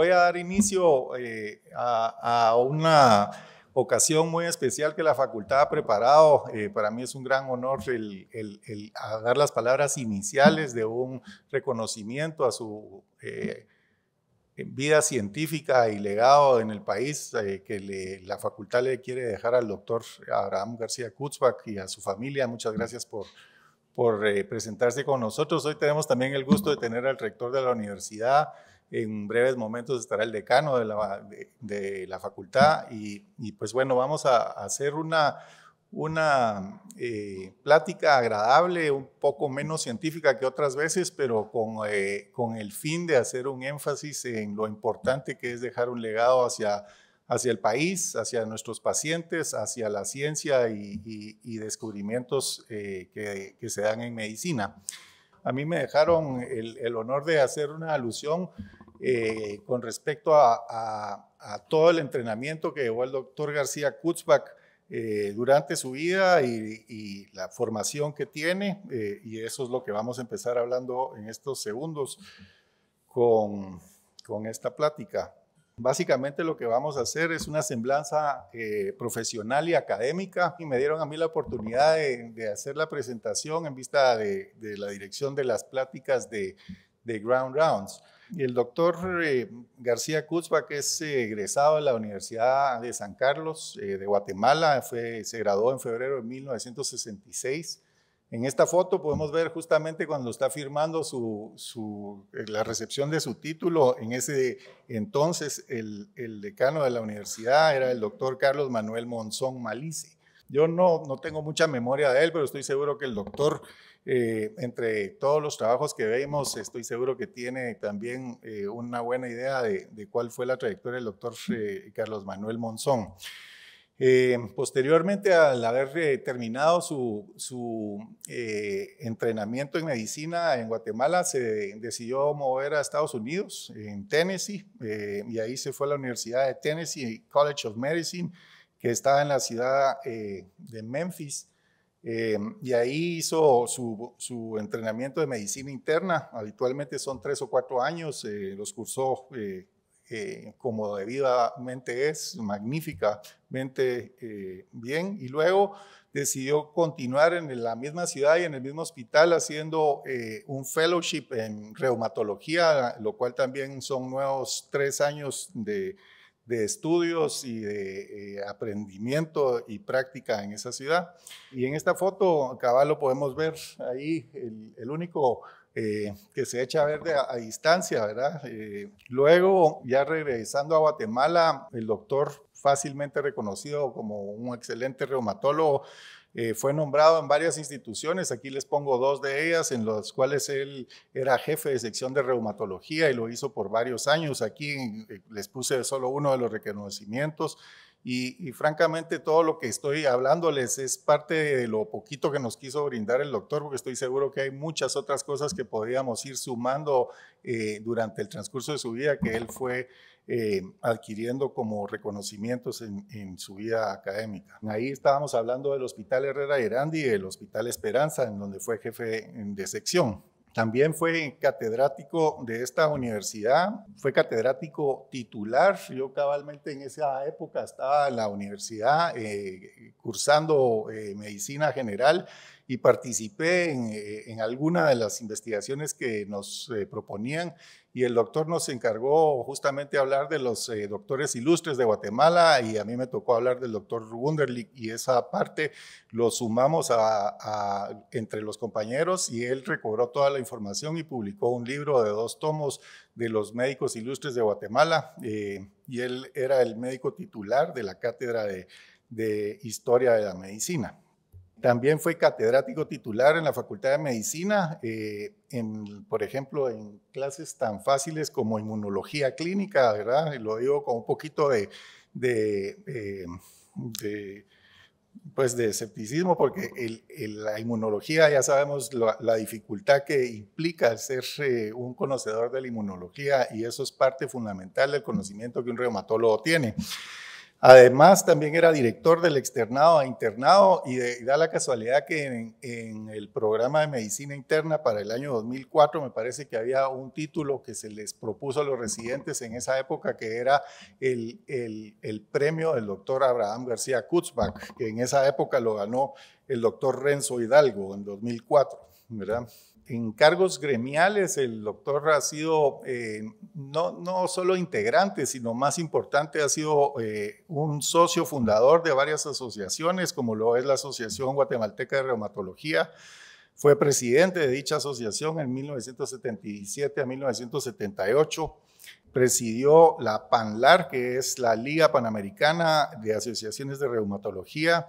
voy a dar inicio eh, a, una ocasión muy especial que la facultad ha preparado. Eh, para mí es un gran honor el, dar las palabras iniciales de un reconocimiento a su eh, vida científica y legado en el país que la facultad le quiere dejar al doctor Abraham García Kutzbach y a su familia. Muchas gracias por, por presentarse con nosotros. Hoy tenemos también el gusto de tener al rector de la universidad, en breves momentos estará el decano de la, de, la facultad y, pues bueno, vamos a, hacer una, una eh, plática agradable, un poco menos científica que otras veces, pero con, eh, con el fin de hacer un énfasis en lo importante que es dejar un legado hacia hacia el país, hacia nuestros pacientes, hacia la ciencia y, descubrimientos eh, que, que, se dan en medicina. A mí me dejaron el, el honor de hacer una alusión eh, con respecto a, todo el entrenamiento que llevó el doctor García Kutzbach eh, durante su vida y, la formación que tiene, eh, y eso es lo que vamos a empezar hablando en estos segundos con, esta plática. Básicamente lo que vamos a hacer es una semblanza profesional y académica y me dieron a mí la oportunidad de, hacer la presentación en vista de, la dirección de las pláticas de Ground Rounds. El doctor eh, García Cuzba, que es eh, egresado de la Universidad de San Carlos eh, de Guatemala, fue, se graduó en febrero de 1966. En esta foto podemos ver justamente cuando está firmando su, la recepción de su título. En ese entonces, el, el, decano de la universidad era el doctor Carlos Manuel Monzón Malice. Yo no, no tengo mucha memoria de él, pero estoy seguro que el doctor eh, entre todos los trabajos que vemos, estoy seguro que tiene también eh, una buena idea de, cuál fue la trayectoria del doctor eh, Carlos Manuel Monzón. posteriormente, al haber terminado su, entrenamiento en medicina en Guatemala, se decidió mover a Estados Unidos, en Tennessee, y ahí se fue a la Universidad de Tennessee College of Medicine, que estaba en la ciudad de Memphis. Eh, y ahí hizo su, entrenamiento de medicina interna, habitualmente son tres o cuatro años, eh, los cursó eh, como debidamente es, magníficamente bien, y luego decidió continuar en la misma ciudad y en el mismo hospital haciendo un fellowship en reumatología, lo cual también son nuevos tres años de de estudios y de eh, aprendimiento y práctica en esa ciudad. Y en esta foto, cabal, lo podemos ver ahí, el, único eh, que se echa a ver a, distancia, ¿verdad? Eh, luego, ya regresando a Guatemala, el doctor fácilmente reconocido como un excelente reumatólogo, eh, fue nombrado en varias instituciones, aquí les pongo dos de ellas, en las cuales él era jefe de sección de reumatología y lo hizo por varios años. Aquí eh, les puse solo uno de los reconocimientos. Y, francamente todo lo que estoy hablándoles es parte de lo poquito que nos quiso brindar el doctor, porque estoy seguro que hay muchas otras cosas que podríamos ir sumando eh, durante el transcurso de su vida que él fue eh, adquiriendo como reconocimientos en, su vida académica. Ahí estábamos hablando del Hospital Herrera Herandi y del Hospital Esperanza, en donde fue jefe de sección. También fue catedrático de esta universidad, fue catedrático titular. Yo cabalmente en esa época estaba en la universidad eh, cursando eh, medicina general y participé eh, en, alguna de las investigaciones que nos eh, proponían y el doctor nos encargó justamente hablar de los eh, doctores ilustres de Guatemala y a mí me tocó hablar del doctor Wunderlich y esa parte lo sumamos entre los compañeros y él recobró toda la información y publicó un libro de dos tomos de los médicos ilustres de Guatemala y él era el médico titular de la cátedra de historia de la medicina. También fue catedrático titular en la Facultad de Medicina, eh, por ejemplo, en clases tan fáciles como inmunología clínica, ¿verdad? lo digo con un poquito de, eh, pues de escepticismo, porque la inmunología, ya sabemos la, dificultad que implica ser eh, un conocedor de la inmunología y eso es parte fundamental del conocimiento que un reumatólogo tiene. Además, también era director del externado a internado y, da la casualidad que en, el programa de medicina interna para el año 2004 me parece que había un título que se les propuso a los residentes en esa época que era el, el premio del doctor Abraham García Kutzbach, que en esa época lo ganó el doctor Renzo Hidalgo en 2004, ¿verdad? en cargos gremiales el doctor ha sido eh, no, no, solo integrante, sino más importante, ha sido eh, un socio fundador de varias asociaciones, como lo es la Asociación Guatemalteca de Reumatología. Fue presidente de dicha asociación en 1977 a 1978. Presidió la PANLAR, que es la Liga Panamericana de Asociaciones de Reumatología.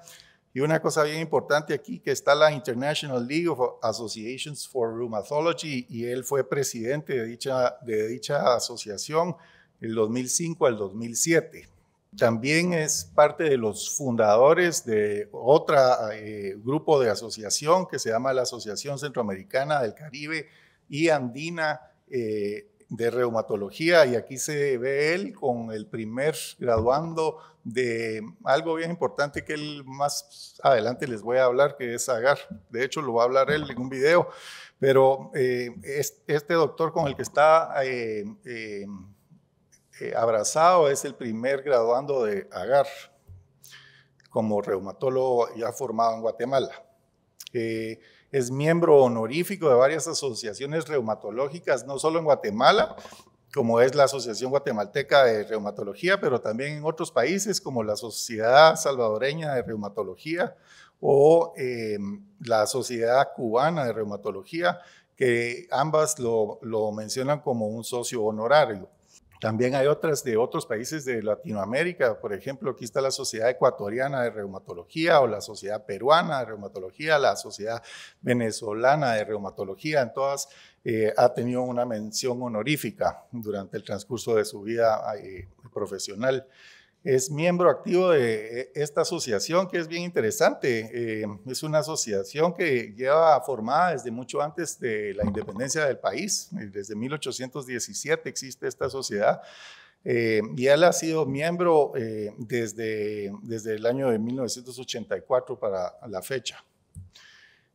Y una cosa bien importante aquí, que está la International League of Associations for Rheumatology, y él fue presidente de dicha, de dicha asociación del 2005 al 2007. También es parte de los fundadores de otro eh, grupo de asociación que se llama la Asociación Centroamericana del Caribe y Andina eh, de reumatología y aquí se ve él con el primer graduando de algo bien importante que él más adelante les voy a hablar, que es agar. De hecho, lo va a hablar él en un video, pero eh, este doctor con el que está eh, eh, abrazado es el primer graduando de agar como reumatólogo ya formado en Guatemala es miembro honorífico de varias asociaciones reumatológicas, no solo en Guatemala, como es la Asociación Guatemalteca de Reumatología, pero también en otros países como la Sociedad Salvadoreña de Reumatología o em, la Sociedad Cubana de Reumatología, que ambas lo mencionan como un socio honorario. También hay otras de otros países de Latinoamérica, por ejemplo, aquí está la Sociedad Ecuatoriana de Reumatología o la Sociedad Peruana de Reumatología, la Sociedad Venezolana de Reumatología, en todas eh, ha tenido una mención honorífica durante el transcurso de su vida eh, profesional es miembro activo de eh, esta asociación que es bien interesante. Eh, es una asociación que lleva formada desde mucho antes de la independencia del país. Eh, desde 1817 existe esta sociedad. y él ha sido miembro desde, desde el año de 1984 para la fecha.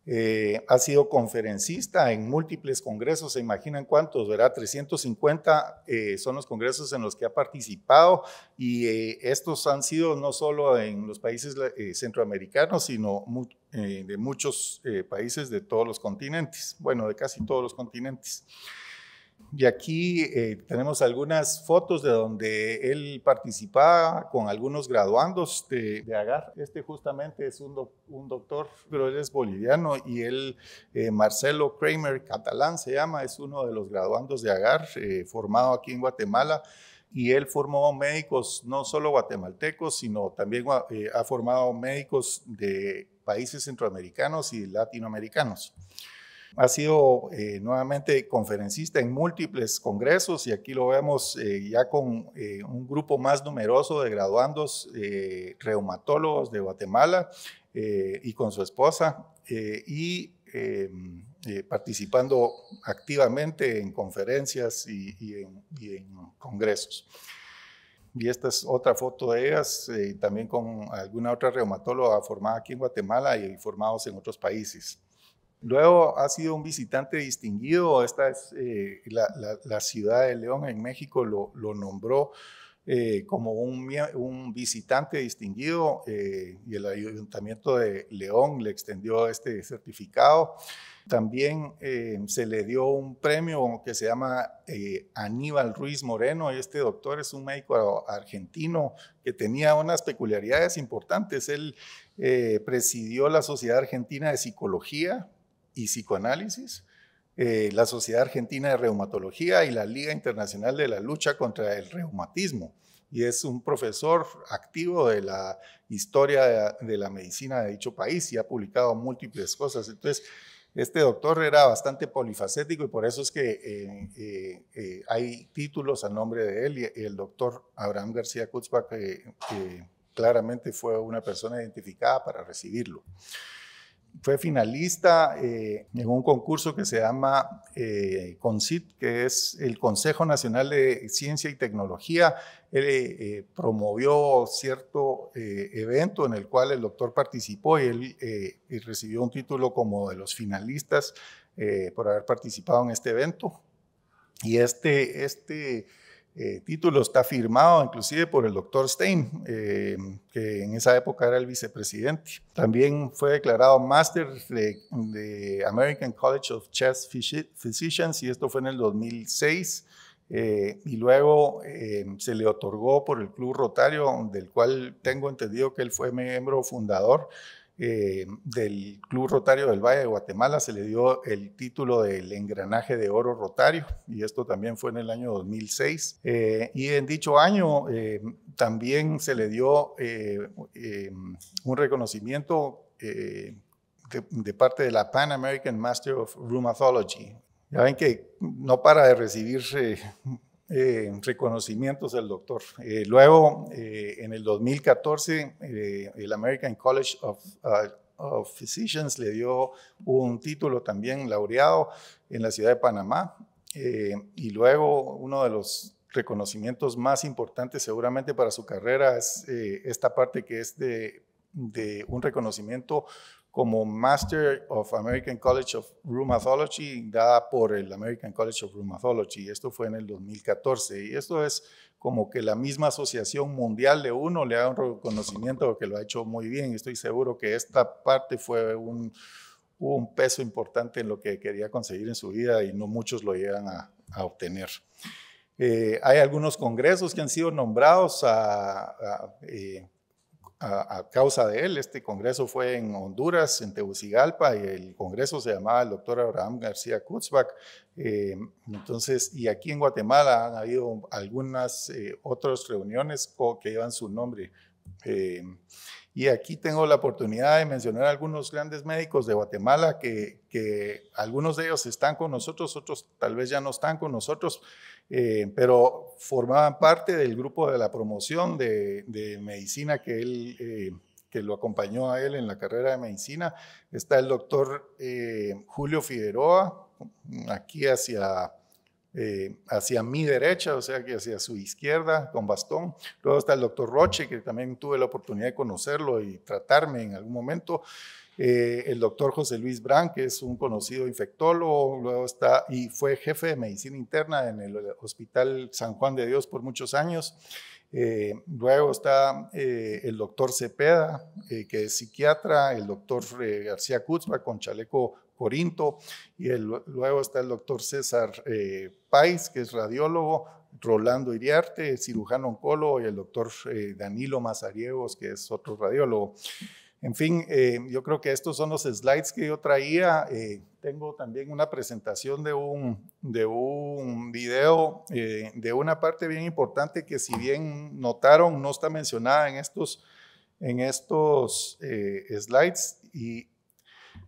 Eh, ha sido conferencista en múltiples congresos, se imaginan cuántos, ¿verdad? 350 eh, son los congresos en los que ha participado y eh, estos han sido no solo en los países centroamericanos, sino de muchos países de todos los continentes, bueno, de casi todos los continentes. Y aquí eh, tenemos algunas fotos de donde él participaba con algunos graduandos de, Agar. Este justamente es un, doctor, pero él es boliviano y él, eh, Marcelo Kramer, catalán se llama, es uno de los graduandos de Agar, eh, formado aquí en Guatemala. Y él formó médicos no solo guatemaltecos, sino también ha formado médicos de países centroamericanos y latinoamericanos. Ha sido eh, nuevamente conferencista en múltiples congresos y aquí lo vemos eh, ya con eh, un grupo más numeroso de graduandos reumatólogos de Guatemala y con su esposa y participando activamente en conferencias y, en, y, en, congresos. Y esta es otra foto de ellas, también con alguna otra reumatóloga formada aquí en Guatemala y formados en otros países. Luego ha sido un visitante distinguido. Esta es eh, la, ciudad de León en México, lo, nombró eh, como un, visitante distinguido eh, y el ayuntamiento de León le extendió este certificado. También se le dio un premio que se llama Aníbal Ruiz Moreno. Este doctor es un médico argentino que tenía unas peculiaridades importantes. Él presidió la Sociedad Argentina de Psicología y Psicoanálisis, eh, la Sociedad Argentina de Reumatología y la Liga Internacional de la Lucha contra el Reumatismo. Y es un profesor activo de la historia de la, medicina de dicho país y ha publicado múltiples cosas. Entonces, este doctor era bastante polifacético y por eso es que eh, eh, hay títulos a nombre de él y, el doctor Abraham García Kutzbach que claramente fue una persona identificada para recibirlo fue finalista eh, en un concurso que se llama eh, CONCIT, que es el Consejo Nacional de Ciencia y Tecnología. Él eh, promovió cierto evento en el cual el doctor participó y él recibió un título como de los finalistas por haber participado en este evento. Y este, este eh, título está firmado inclusive por el doctor Stein, eh, que en esa época era el vicepresidente. También fue declarado máster de, American College of Chess Physicians y esto fue en el 2006. Eh, y luego se le otorgó por el Club Rotario, del cual tengo entendido que él fue miembro fundador, eh, del Club Rotario del Valle de Guatemala se le dio el título del engranaje de oro rotario y esto también fue en el año 2006 eh, y en dicho año eh, también se le dio un reconocimiento de, parte de la Pan American Master of Rheumatology. Ya ven que no para de recibir eh, reconocimientos del doctor. Eh, luego, eh, en el 2014, el American College uh, of, Physicians le dio un título también laureado en la ciudad de Panamá. y luego, uno de los reconocimientos más importantes seguramente para su carrera es esta parte que es de, de un reconocimiento como Master of American College of Rheumatology, dada por el American College of Rheumatology. Esto fue en el 2014 y esto es como que la misma asociación mundial de uno le da un reconocimiento porque lo ha hecho muy bien. Estoy seguro que esta parte fue un, peso importante en lo que quería conseguir en su vida y no muchos lo llegan a, obtener. Eh, hay algunos congresos que han sido nombrados a, eh, a, causa de él, este congreso fue en Honduras, en Tegucigalpa, y el congreso se llamaba el doctor Abraham García Kutzbach. Eh, entonces, y aquí en Guatemala han habido algunas eh, otras reuniones que llevan su nombre. Eh, y aquí tengo la oportunidad de mencionar algunos grandes médicos de Guatemala que algunos de ellos están con nosotros, otros tal vez ya no están con nosotros, eh, pero formaban parte del grupo de la promoción de, medicina que él... Eh, que lo acompañó a él en la carrera de medicina. Está el doctor eh, Julio Figueroa, aquí hacia, hacia mi derecha, o sea, que hacia su izquierda, con bastón. Luego está el doctor Roche, que también tuve la oportunidad de conocerlo y tratarme en algún momento. Eh, el doctor José Luis Brand, que es un conocido infectólogo, luego está y fue jefe de medicina interna en el Hospital San Juan de Dios por muchos años. Eh, luego está eh, el doctor Cepeda, que es psiquiatra, el doctor García Cutzba con chaleco Corinto, y luego está el doctor César Pais, que es radiólogo, Rolando Iriarte, cirujano oncólogo, y el doctor Danilo Mazariegos, que es otro radiólogo. En fin, eh, yo creo que estos son los slides que yo traía. Eh, tengo también una presentación de un, de un video eh, de una parte bien importante que si bien notaron no está mencionada en estos, en estos slides y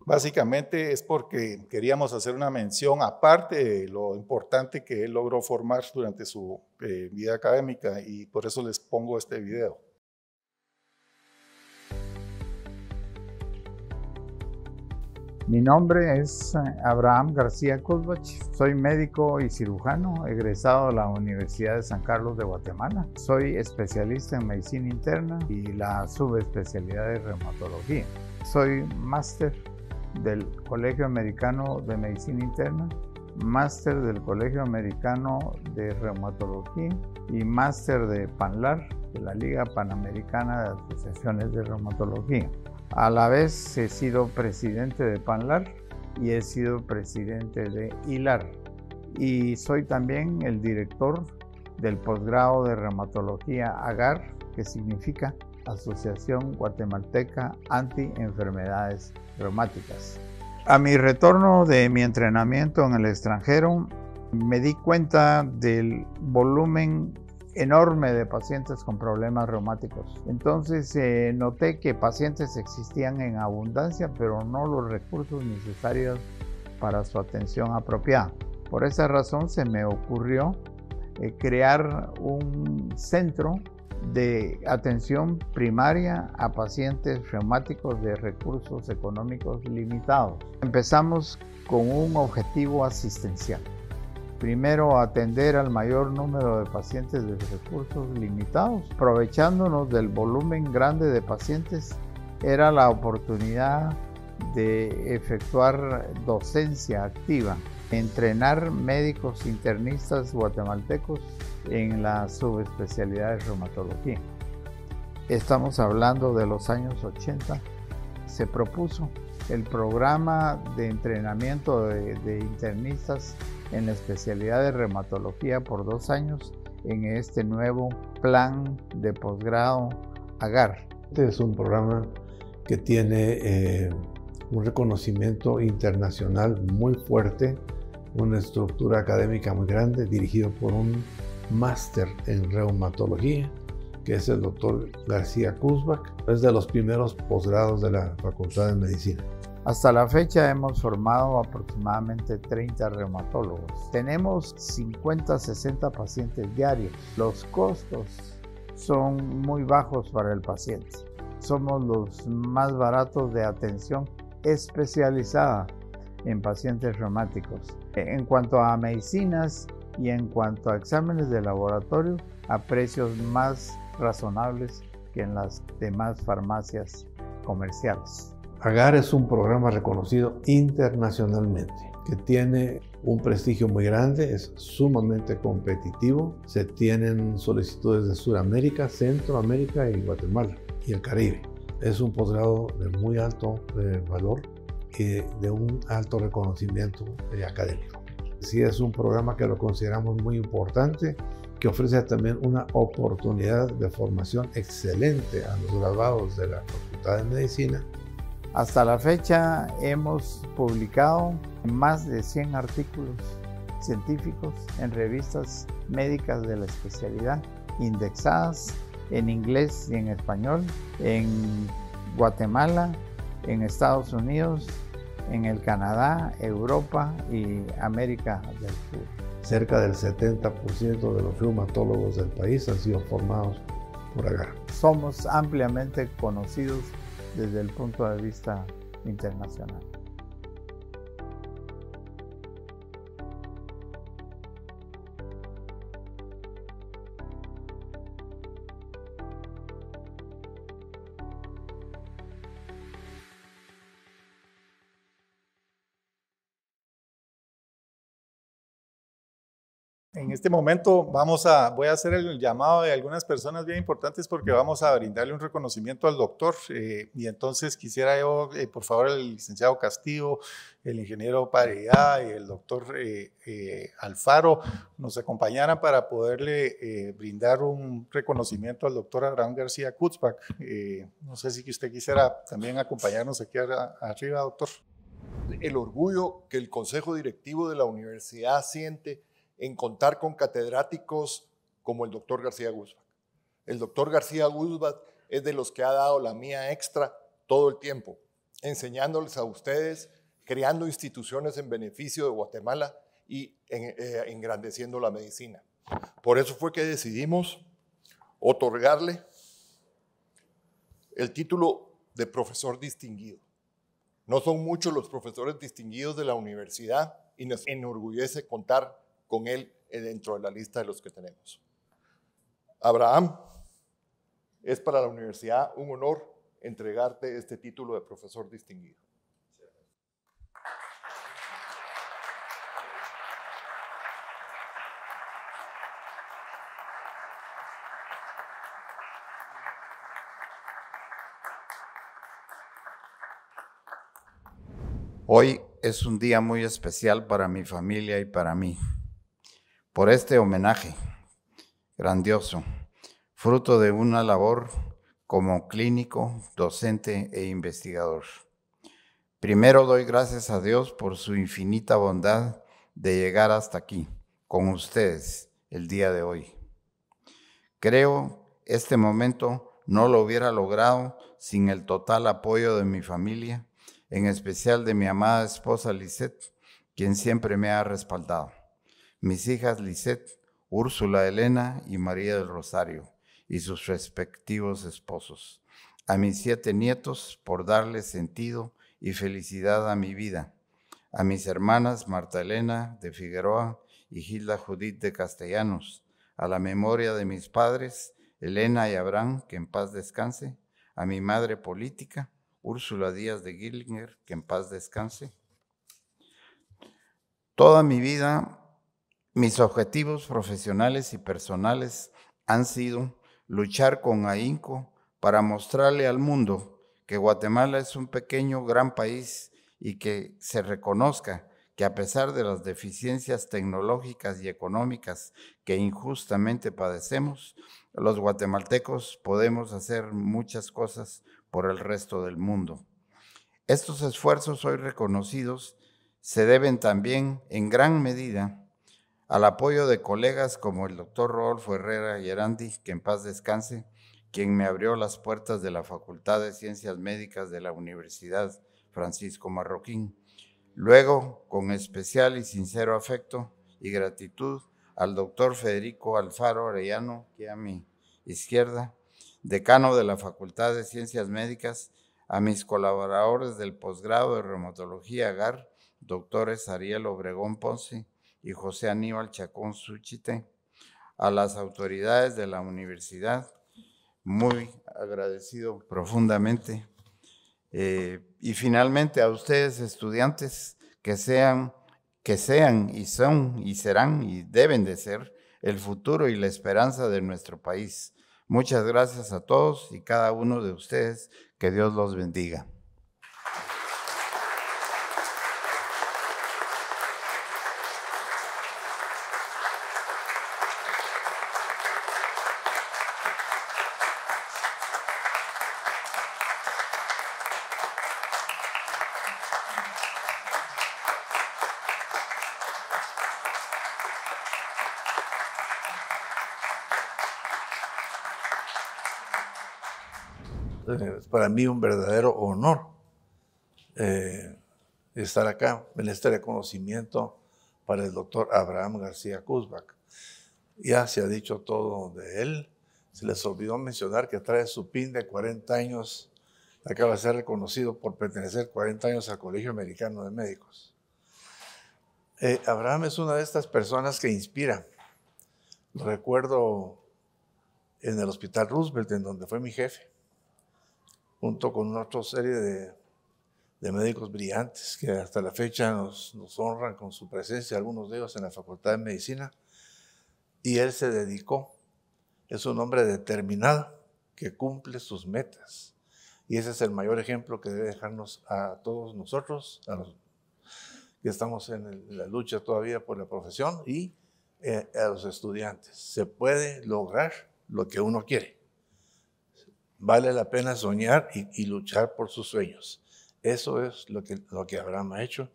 básicamente es porque queríamos hacer una mención aparte de lo importante que él logró formar durante su vida académica y por eso les pongo este video. Mi nombre es eh, Abraham García Kuzbach, soy médico y cirujano egresado de la Universidad de San Carlos de Guatemala. Soy especialista en medicina interna y la subespecialidad de reumatología. Soy máster del Colegio Americano de Medicina Interna, máster del Colegio Americano de Reumatología y máster de PANLAR, de la Liga Panamericana de Asociaciones de Reumatología. A la vez he sido presidente de Panlar y he sido presidente de Hilar. Y soy también el director del posgrado de reumatología AGAR, que significa Asociación Guatemalteca Anti-Enfermedades Reumáticas. A mi retorno de mi entrenamiento en el extranjero, me di cuenta del volumen enorme de pacientes con problemas reumáticos. Entonces eh, noté que pacientes existían en abundancia, pero no los recursos necesarios para su atención apropiada. Por esa razón se me ocurrió eh, crear un centro de atención primaria a pacientes reumáticos de recursos económicos limitados. Empezamos con un objetivo asistencial. Primero, atender al mayor número de pacientes de recursos limitados. Aprovechándonos del volumen grande de pacientes, era la oportunidad de efectuar docencia activa, entrenar médicos internistas guatemaltecos en la subespecialidad de reumatología. Estamos hablando de los años 80. Se propuso el programa de entrenamiento de, de internistas en la especialidad de reumatología por dos años en este nuevo plan de posgrado AGAR. Este es un programa que tiene eh, un reconocimiento internacional muy fuerte, una estructura académica muy grande, dirigido por un máster en reumatología, que es el doctor García Kuzbach. es de los primeros posgrados de la Facultad de Medicina. Hasta la fecha hemos formado aproximadamente 30 reumatólogos. Tenemos 50, 60 pacientes diarios. Los costos son muy bajos para el paciente. Somos los más baratos de atención especializada en pacientes reumáticos. En cuanto a medicinas y en cuanto a exámenes de laboratorio, a precios más razonables que en las demás farmacias comerciales. Agar es un programa reconocido internacionalmente, que tiene un prestigio muy grande, es sumamente competitivo. Se tienen solicitudes de Sudamérica, Centroamérica y Guatemala y el Caribe. Es un posgrado de muy alto eh, valor y de un alto reconocimiento eh, académico. Sí es un programa que lo consideramos muy importante, que ofrece también una oportunidad de formación excelente a los graduados de la Facultad de Medicina hasta la fecha hemos publicado más de 100 artículos científicos en revistas médicas de la especialidad, indexadas en inglés y en español, en Guatemala, en Estados Unidos, en el Canadá, Europa y América del Sur. Cerca del 70% de los reumatólogos del país han sido formados por AGAR. Somos ampliamente conocidos desde el punto de vista internacional. este momento vamos a, voy a hacer el llamado de algunas personas bien importantes porque vamos a brindarle un reconocimiento al doctor. Eh, y entonces quisiera yo, eh, por favor, el licenciado Castillo, el ingeniero Paridad y el doctor eh, Alfaro nos acompañaran para poderle brindar un reconocimiento al doctor Abraham García Kutzbach. no sé si usted quisiera también acompañarnos aquí arriba, doctor. El orgullo que el Consejo Directivo de la Universidad siente en contar con catedráticos como el doctor García Guzmán. El doctor García Guzmán es de los que ha dado la mía extra todo el tiempo, enseñándoles a ustedes, creando instituciones en beneficio de Guatemala y eh, eh, engrandeciendo la medicina. Por eso fue que decidimos otorgarle el título de profesor distinguido. No son muchos los profesores distinguidos de la universidad y nos enorgullece contar con él eh, dentro de la lista de los que tenemos. Abraham, es para la universidad un honor entregarte este título de profesor distinguido. Hoy es un día muy especial para mi familia y para mí por este homenaje grandioso, fruto de una labor como clínico, docente e investigador. Primero doy gracias a Dios por su infinita bondad de llegar hasta aquí, con ustedes, el día de hoy. Creo este momento no lo hubiera logrado sin el total apoyo de mi familia, en especial de mi amada esposa Lisette, quien siempre me ha respaldado mis hijas Lisette, Úrsula Elena y María del Rosario, y sus respectivos esposos, a mis siete nietos por darle sentido y felicidad a mi vida, a mis hermanas Marta Elena de Figueroa y Gilda Judith de Castellanos, a la memoria de mis padres, Elena y Abraham, que en paz descanse, a mi madre política, Úrsula Díaz de Gillinger, que en paz descanse. Toda mi vida mis objetivos profesionales y personales han sido luchar con ahínco para mostrarle al mundo que Guatemala es un pequeño, gran país y que se reconozca que a pesar de las deficiencias tecnológicas y económicas que injustamente padecemos, los guatemaltecos podemos hacer muchas cosas por el resto del mundo. Estos esfuerzos hoy reconocidos se deben también en gran medida al apoyo de colegas como el doctor Rodolfo Herrera Gerandi, que en paz descanse, quien me abrió las puertas de la Facultad de Ciencias Médicas de la Universidad Francisco Marroquín. Luego, con especial y sincero afecto y gratitud al doctor Federico Alfaro Arellano, que a mi izquierda, decano de la Facultad de Ciencias Médicas, a mis colaboradores del posgrado de reumatología GAR, doctores Ariel Obregón Ponce, y José Aníbal Chacón Suchite, a las autoridades de la universidad, muy agradecido profundamente. Eh, y finalmente a ustedes estudiantes que sean, que sean y son y serán y deben de ser el futuro y la esperanza de nuestro país. Muchas gracias a todos y cada uno de ustedes. Que Dios los bendiga. para mí un verdadero honor eh, estar acá en este reconocimiento para el doctor Abraham García Kuzbach. Ya se ha dicho todo de él. Se les olvidó mencionar que trae su pin de 40 años. Acaba de ser reconocido por pertenecer 40 años al Colegio Americano de Médicos. Eh, Abraham es una de estas personas que inspira. Lo recuerdo en el Hospital Roosevelt, en donde fue mi jefe junto con una otra serie de, de médicos brillantes que hasta la fecha nos, honran con su presencia, algunos de ellos en la Facultad de Medicina. Y él se dedicó, es un hombre determinado que cumple sus metas. Y ese es el mayor ejemplo que debe dejarnos a todos nosotros, a los que estamos en la lucha todavía por la profesión y eh, a los estudiantes. Se puede lograr lo que uno quiere. Vale la pena soñar y, luchar por sus sueños. Eso es lo que, lo que Abraham ha hecho.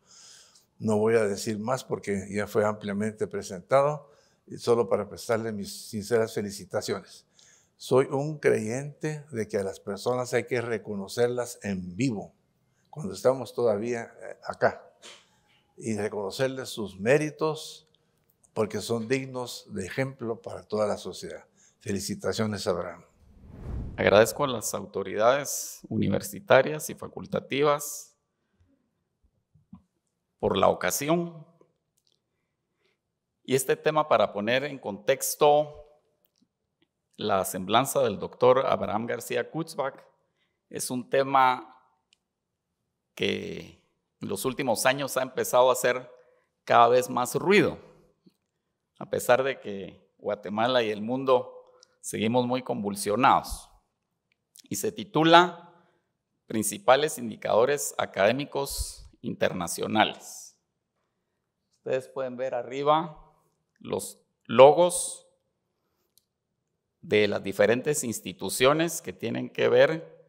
No voy a decir más porque ya fue ampliamente presentado, solo para prestarle mis sinceras felicitaciones. Soy un creyente de que a las personas hay que reconocerlas en vivo, cuando estamos todavía eh, acá, y reconocerles sus méritos, porque son dignos de ejemplo para toda la sociedad. Felicitaciones, Abraham. Agradezco a las autoridades universitarias y facultativas por la ocasión y este tema para poner en contexto la semblanza del doctor Abraham García Kutzbach es un tema que en los últimos años ha empezado a hacer cada vez más ruido, a pesar de que Guatemala y el mundo seguimos muy convulsionados y se titula Principales Indicadores Académicos Internacionales. Ustedes pueden ver arriba los logos de las diferentes instituciones que tienen que ver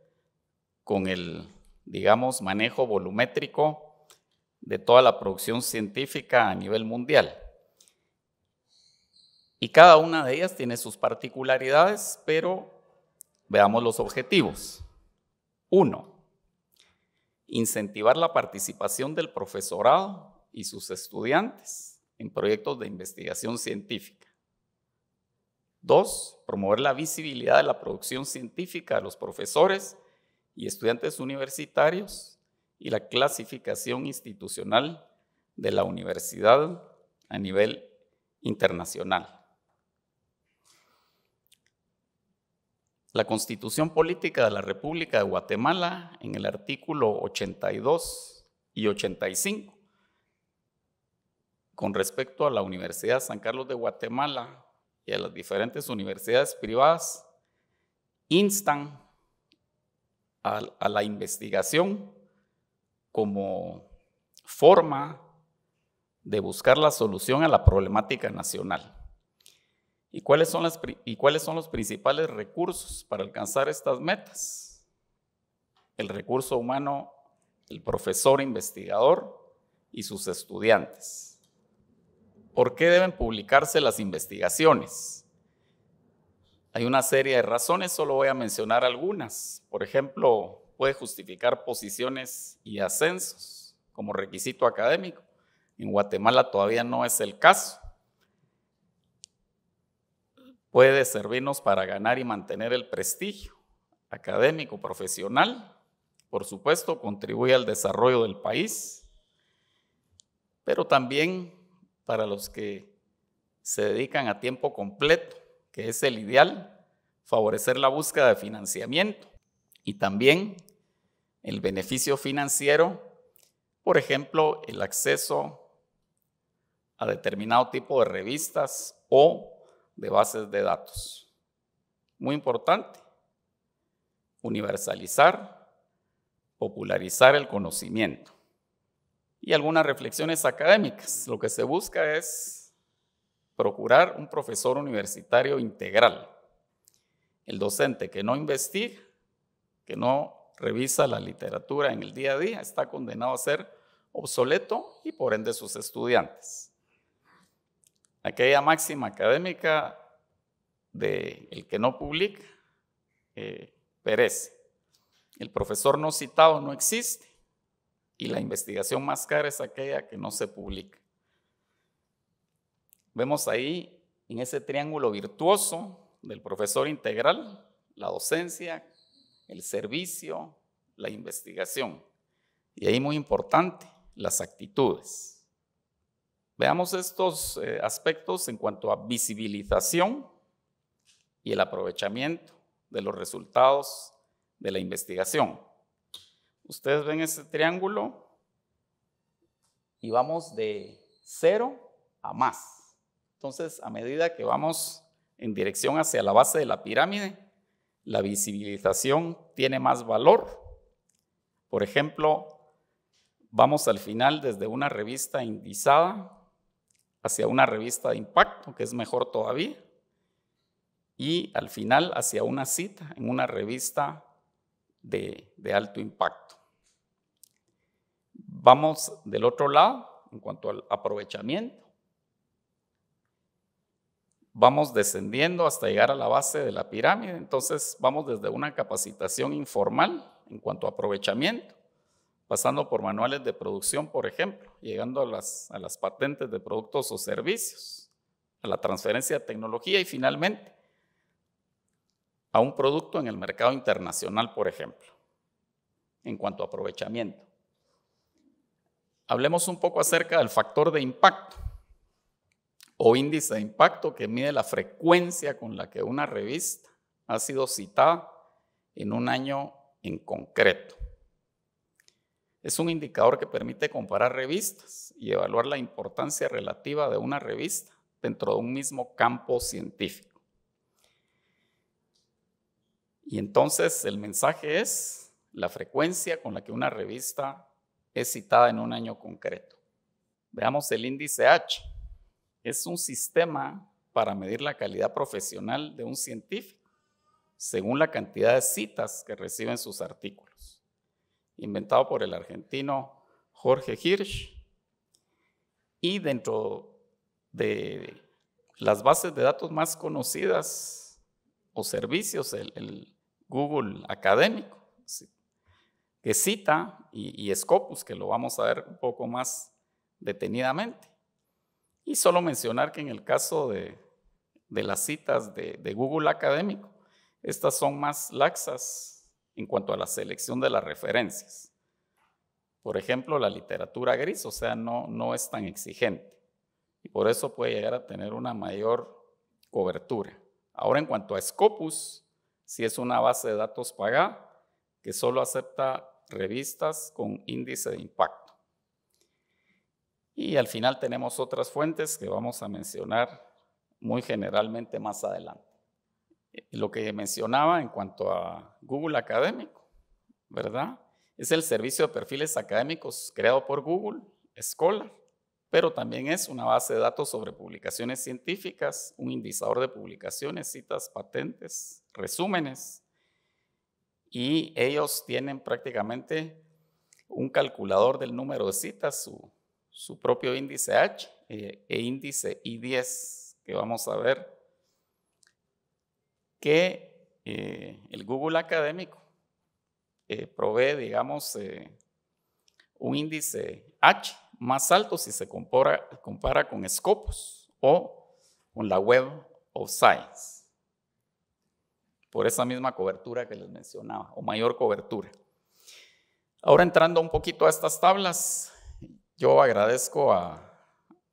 con el, digamos, manejo volumétrico de toda la producción científica a nivel mundial. Y cada una de ellas tiene sus particularidades, pero Veamos los objetivos. Uno, incentivar la participación del profesorado y sus estudiantes en proyectos de investigación científica. Dos, promover la visibilidad de la producción científica de los profesores y estudiantes universitarios y la clasificación institucional de la universidad a nivel internacional. La Constitución Política de la República de Guatemala, en el artículo 82 y 85, con respecto a la Universidad San Carlos de Guatemala y a las diferentes universidades privadas, instan a la investigación como forma de buscar la solución a la problemática nacional. ¿Y cuáles son, los principales recursos para alcanzar estas metas? El recurso humano, el profesor investigador y sus estudiantes. ¿Por qué deben publicarse las investigaciones? Hay una serie de razones, solo voy a mencionar algunas. Por ejemplo, puede justificar posiciones y ascensos como requisito académico. En Guatemala todavía no es el caso puede servirnos para ganar y mantener el prestigio académico, profesional, por supuesto, contribuye al desarrollo del país, pero también para los que se dedican a tiempo completo, que es el ideal, favorecer la búsqueda de financiamiento y también el beneficio financiero, por ejemplo, el acceso a determinado tipo de revistas o de bases de datos. Muy importante, universalizar, popularizar el conocimiento y algunas reflexiones académicas. Lo que se busca es procurar un profesor universitario integral, el docente que no investiga, que no revisa la literatura en el día a día, está condenado a ser obsoleto y por ende sus estudiantes aquella máxima académica de el que no publica, eh, perece. El profesor no citado no existe y la investigación más cara es aquella que no se publica. Vemos ahí en ese triángulo virtuoso del profesor integral, la docencia, el servicio, la investigación. Y ahí muy importante, las actitudes. Veamos estos eh, aspectos en cuanto a visibilización y el aprovechamiento de los resultados de la investigación. Ustedes ven ese triángulo y vamos de cero a más. Entonces, a medida que vamos en dirección hacia la base de la pirámide, la visibilización tiene más valor. Por ejemplo, vamos al final desde una revista indizada hacia una revista de impacto, que es mejor todavía, y al final hacia una cita en una revista de, alto impacto. Vamos del otro lado, en cuanto al aprovechamiento. Vamos descendiendo hasta llegar a la base de la pirámide, entonces vamos desde una capacitación informal en cuanto a aprovechamiento pasando por manuales de producción, por ejemplo, llegando a las, a las patentes de productos o servicios, a la transferencia de tecnología y finalmente a un producto en el mercado internacional, por ejemplo, en cuanto a aprovechamiento. Hablemos un poco acerca del factor de impacto o índice de impacto que mide la frecuencia con la que una revista ha sido citada en un año en concreto. Es un indicador que permite comparar revistas y evaluar la importancia relativa de una revista dentro de un mismo campo científico. Y entonces el mensaje es la frecuencia con la que una revista es citada en un año concreto. Veamos el índice H. Es un sistema para medir la calidad profesional de un científico según la cantidad de citas que reciben sus artículos inventado por el argentino Jorge Hirsch. Y dentro de las bases de datos más conocidas o servicios, el, Google académico, que cita y, Scopus, que lo vamos a ver un poco más detenidamente. Y solo mencionar que en el caso de, las citas de, de Google académico, estas son más laxas en cuanto a la selección de las referencias. Por ejemplo, la literatura gris, o sea, no, no es tan exigente y por eso puede llegar a tener una mayor cobertura. Ahora, en cuanto a Scopus, si es una base de datos pagada que solo acepta revistas con índice de impacto. Y al final tenemos otras fuentes que vamos a mencionar muy generalmente más adelante lo que mencionaba en cuanto a Google Académico, ¿verdad? Es el servicio de perfiles académicos creado por Google Scholar, pero también es una base de datos sobre publicaciones científicas, un indizador de publicaciones, citas, patentes, resúmenes. Y ellos tienen prácticamente un calculador del número de citas, su, propio índice H eh, e índice I10, que vamos a ver que eh, el Google académico eh, provee, digamos, eh, un índice H más alto si se compara, compara con Scopus o con la Web of Science, por esa misma cobertura que les mencionaba, o mayor cobertura. Ahora entrando un poquito a estas tablas, yo agradezco a,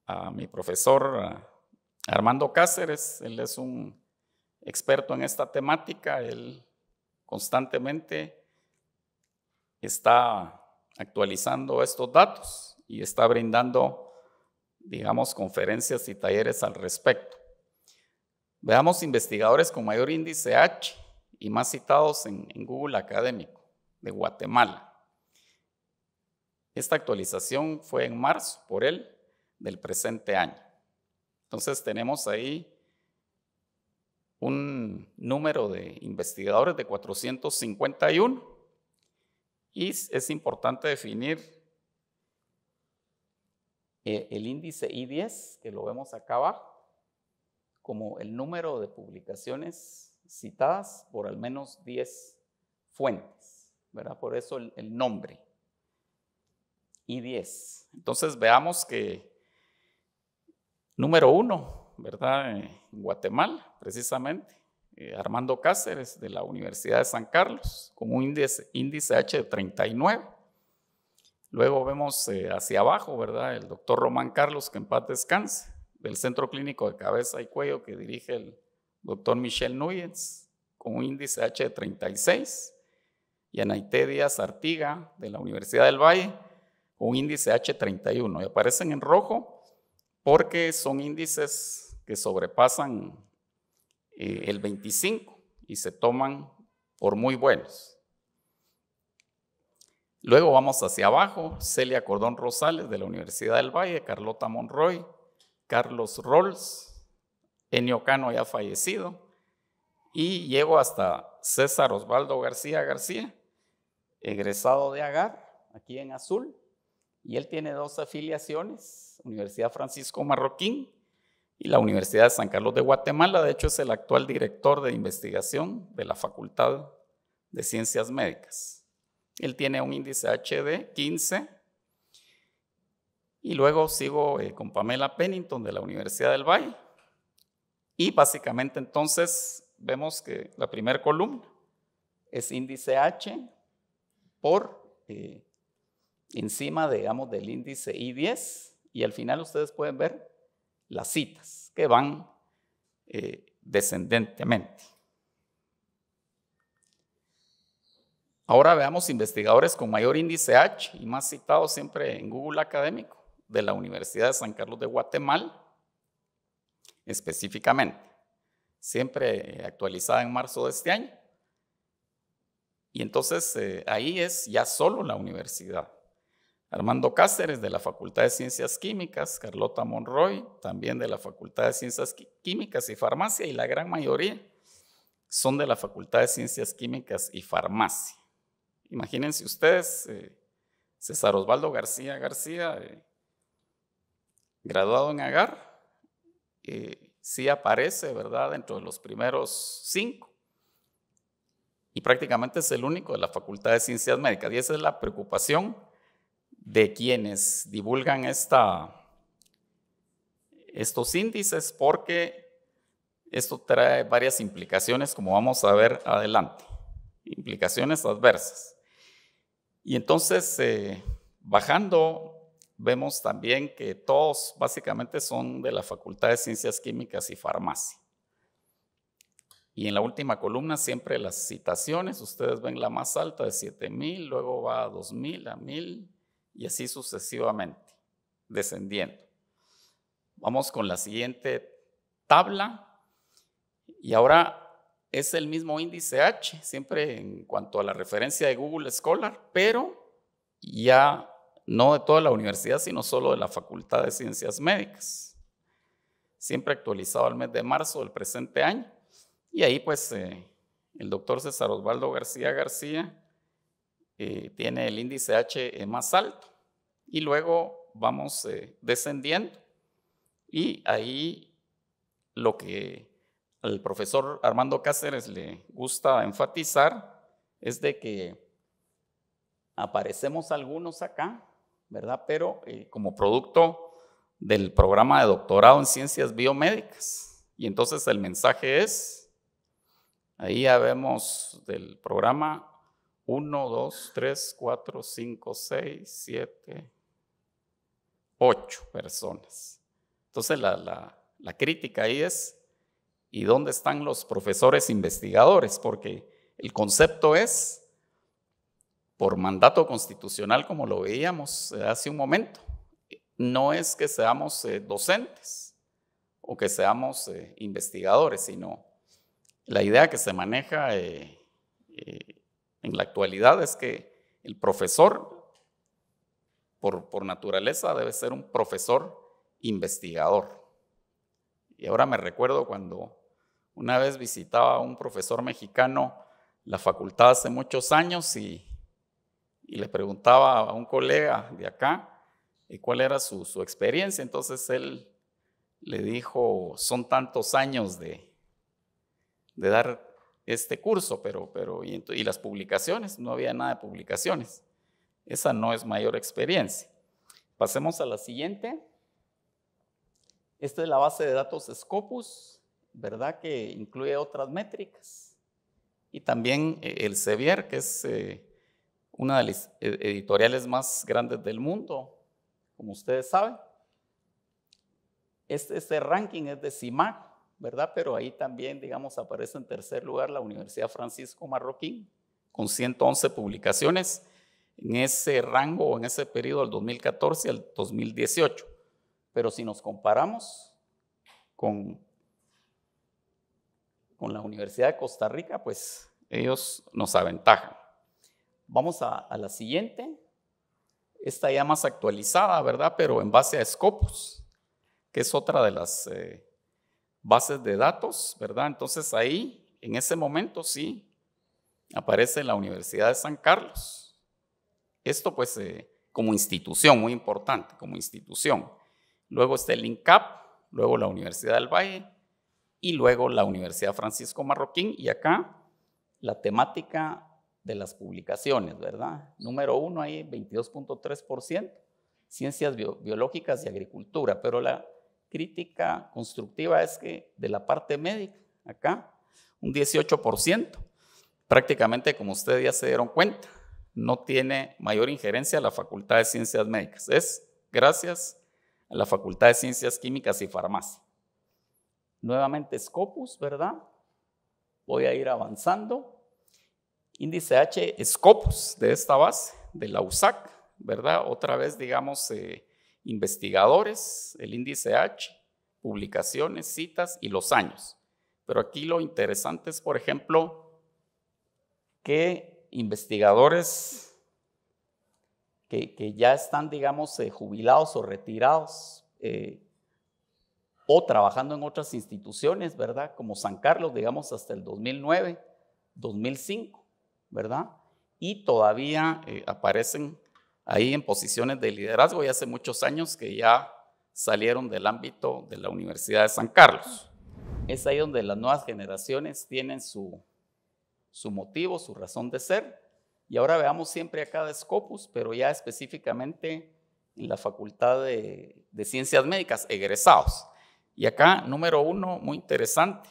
a mi profesor Armando Cáceres, él es un experto en esta temática, él constantemente está actualizando estos datos y está brindando, digamos, conferencias y talleres al respecto. Veamos investigadores con mayor índice H y más citados en, Google Académico de Guatemala. Esta actualización fue en marzo por él del presente año. Entonces tenemos ahí un número de investigadores de 451 y es importante definir e, el índice I10, que lo vemos acá abajo, como el número de publicaciones citadas por al menos 10 fuentes, ¿verdad? Por eso el, nombre, I10. Entonces veamos que, número uno, ¿verdad? Eh, en Guatemala, precisamente. Eh, Armando Cáceres de la Universidad de San Carlos, con un índice, H de 39. Luego vemos eh, hacia abajo, ¿verdad? El doctor Román Carlos, que en paz descanse, del Centro Clínico de Cabeza y Cuello, que dirige el doctor Michel Núñez, con un índice H de 36. Y Anaité Díaz Artiga, de la Universidad del Valle, con un índice H31. Y aparecen en rojo porque son índices que sobrepasan eh, el 25 y se toman por muy buenos. Luego vamos hacia abajo, Celia Cordón Rosales de la Universidad del Valle, Carlota Monroy, Carlos Rolls, Enio Cano ya fallecido, y llego hasta César Osvaldo García García, egresado de Agar, aquí en Azul, y él tiene dos afiliaciones, Universidad Francisco Marroquín y la Universidad de San Carlos de Guatemala, de hecho es el actual director de investigación de la Facultad de Ciencias Médicas. Él tiene un índice H de 15 y luego sigo eh, con Pamela Pennington de la Universidad del Valle y básicamente entonces vemos que la primera columna es índice H por eh, encima, digamos, del índice I10 y al final ustedes pueden ver las citas, que van eh, descendentemente. Ahora veamos investigadores con mayor índice H y más citados siempre en Google Académico de la Universidad de San Carlos de Guatemala, específicamente, siempre eh, actualizada en marzo de este año. Y entonces eh, ahí es ya solo la universidad. Armando Cáceres de la Facultad de Ciencias Químicas, Carlota Monroy también de la Facultad de Ciencias Químicas y Farmacia y la gran mayoría son de la Facultad de Ciencias Químicas y Farmacia. Imagínense ustedes, eh, César Osvaldo García García, eh, graduado en Agar, eh, sí aparece, ¿verdad?, dentro de los primeros cinco y prácticamente es el único de la Facultad de Ciencias Médicas. Y esa es la preocupación de quienes divulgan esta, estos índices porque esto trae varias implicaciones como vamos a ver adelante, implicaciones adversas. Y entonces, eh, bajando, vemos también que todos básicamente son de la Facultad de Ciencias Químicas y Farmacia. Y en la última columna siempre las citaciones, ustedes ven la más alta de 7000, luego va a 2000, a 1000, y así sucesivamente, descendiendo. Vamos con la siguiente tabla. Y ahora es el mismo índice H, siempre en cuanto a la referencia de Google Scholar, pero ya no de toda la universidad, sino solo de la Facultad de Ciencias Médicas. Siempre actualizado al mes de marzo del presente año. Y ahí pues eh, el doctor César Osvaldo García García eh, tiene el índice H eh, más alto. Y luego vamos eh, descendiendo. Y ahí lo que al profesor Armando Cáceres le gusta enfatizar es de que aparecemos algunos acá, ¿verdad? Pero como producto del programa de doctorado en ciencias biomédicas. Y entonces el mensaje es, ahí ya vemos del programa uno, dos, tres, cuatro, cinco, seis, siete, ocho personas. Entonces la, crítica ahí es, ¿y dónde están los profesores investigadores? Porque el concepto es por mandato constitucional, como lo veíamos eh, hace un momento. No es que seamos eh, docentes o que seamos eh, investigadores, sino la idea que se maneja en la actualidad es que el profesor, por, por naturaleza, debe ser un profesor investigador. Y ahora me recuerdo cuando una vez visitaba a un profesor mexicano la facultad hace muchos años y, y le preguntaba a un colega de acá eh, cuál era su, experiencia. Entonces él le dijo, son tantos años de, de dar este curso, pero, pero y, las publicaciones, no había nada de publicaciones. Esa no es mayor experiencia. Pasemos a la siguiente. Esta es la base de datos Scopus, ¿verdad? Que incluye otras métricas. Y también eh, el Sevier, que es eh, una de las editoriales más grandes del mundo, como ustedes saben. Este, este ranking es de CIMAC, ¿verdad? Pero ahí también, digamos, aparece en tercer lugar la Universidad Francisco Marroquín, con 111 publicaciones en ese rango o en ese periodo del 2014 al 2018. Pero si nos comparamos con, con la Universidad de Costa Rica, pues ellos nos aventajan. Vamos a, la siguiente. Esta ya más actualizada, ¿verdad? Pero en base a Scopus, que es otra de las eh, bases de datos, ¿verdad? Entonces ahí, en ese momento, sí, aparece la Universidad de San Carlos. Esto pues eh, como institución, muy importante, como institución. Luego está el INCAP, luego la Universidad del Valle y luego la Universidad Francisco Marroquín y acá la temática de las publicaciones, ¿verdad? Número uno ahí, 22.3%, ciencias biológicas y agricultura, pero la, crítica constructiva es que de la parte médica, acá, un 18%, prácticamente como ustedes ya se dieron cuenta, no tiene mayor injerencia la Facultad de Ciencias Médicas. Es gracias a la Facultad de Ciencias Químicas y Farmacia. Nuevamente Scopus, ¿verdad? Voy a ir avanzando. Índice H, Scopus de esta base, de la USAC, ¿verdad? Otra vez, digamos, eh, investigadores, el índice H, publicaciones, citas y los años. Pero aquí lo interesante es, por ejemplo, que investigadores que, ya están, digamos, eh, jubilados o retirados eh, o trabajando en otras instituciones, ¿verdad? Como San Carlos, digamos, hasta el 2009, 2005, ¿verdad? Y todavía eh, aparecen ahí en posiciones de liderazgo y hace muchos años que ya salieron del ámbito de la Universidad de San Carlos. Es ahí donde las nuevas generaciones tienen su, su motivo, su razón de ser. Y ahora veamos siempre a cada Scopus, pero ya específicamente en la Facultad de, Ciencias Médicas, egresados. Y acá, número uno, muy interesante,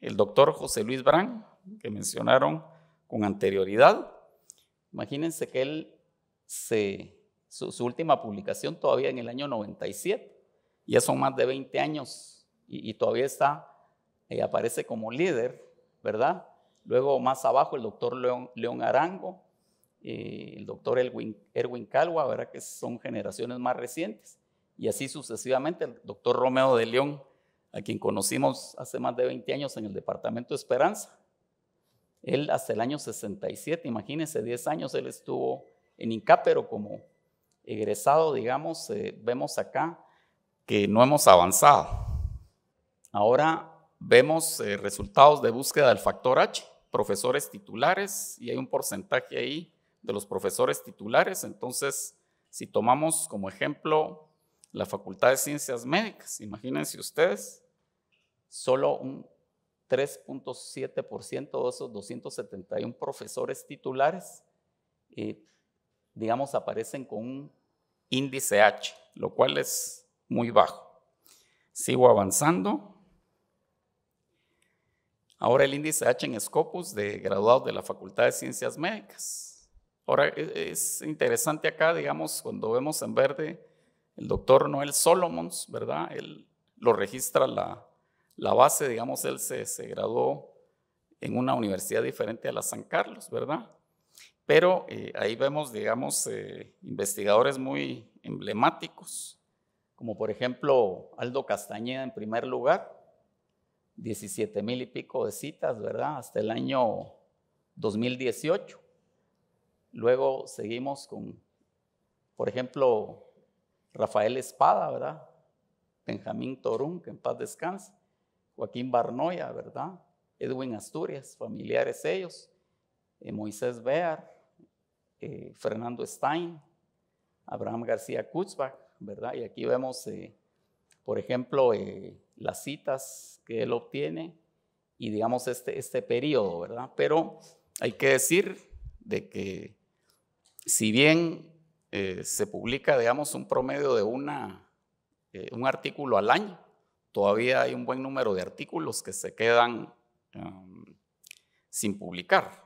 el doctor José Luis Brán, que mencionaron con anterioridad. Imagínense que él su, última publicación todavía en el año 97, ya son más de 20 años y, todavía está, y eh, aparece como líder, ¿verdad? Luego más abajo el doctor León, León Arango, eh, el doctor Elwin, Erwin Calwa, ¿verdad? Que son generaciones más recientes, y así sucesivamente el doctor Romeo de León, a quien conocimos hace más de 20 años en el departamento Esperanza. Él hasta el año 67, imagínense, 10 años él estuvo en INCAP, pero como egresado, digamos, eh, vemos acá que no hemos avanzado. Ahora vemos eh, resultados de búsqueda del factor H, profesores titulares, y hay un porcentaje ahí de los profesores titulares. Entonces, si tomamos como ejemplo la Facultad de Ciencias Médicas, imagínense ustedes, solo un 3.7% de esos 271 profesores titulares eh, digamos, aparecen con un índice H, lo cual es muy bajo. Sigo avanzando. Ahora el índice H en Scopus de graduados de la Facultad de Ciencias Médicas. Ahora e, es interesante acá, digamos, cuando vemos en verde el doctor Noel Solomons, ¿verdad? Él lo registra la, base, digamos, él se graduó en una universidad diferente a la San Carlos, ¿verdad? Pero eh, ahí vemos, digamos, eh, investigadores muy emblemáticos, como por ejemplo Aldo Castañeda en primer lugar, 17 mil y pico de citas, ¿verdad? Hasta el año 2018. Luego seguimos con, por ejemplo, Rafael Espada, ¿verdad? Benjamín Torún, que en paz descanse. Joaquín Barnoya, ¿verdad? Edwin Asturias, familiares ellos. Eh, Moisés Bear, eh, Fernando Stein, Abraham García Kutzbach, ¿verdad? Y aquí vemos, eh, por ejemplo, eh, las citas que él obtiene y, digamos, este, este periodo, ¿verdad? Pero hay que decir de que si bien se publica, digamos, un promedio de una, un artículo al año, todavía hay un buen número de artículos que se quedan em, sin publicar,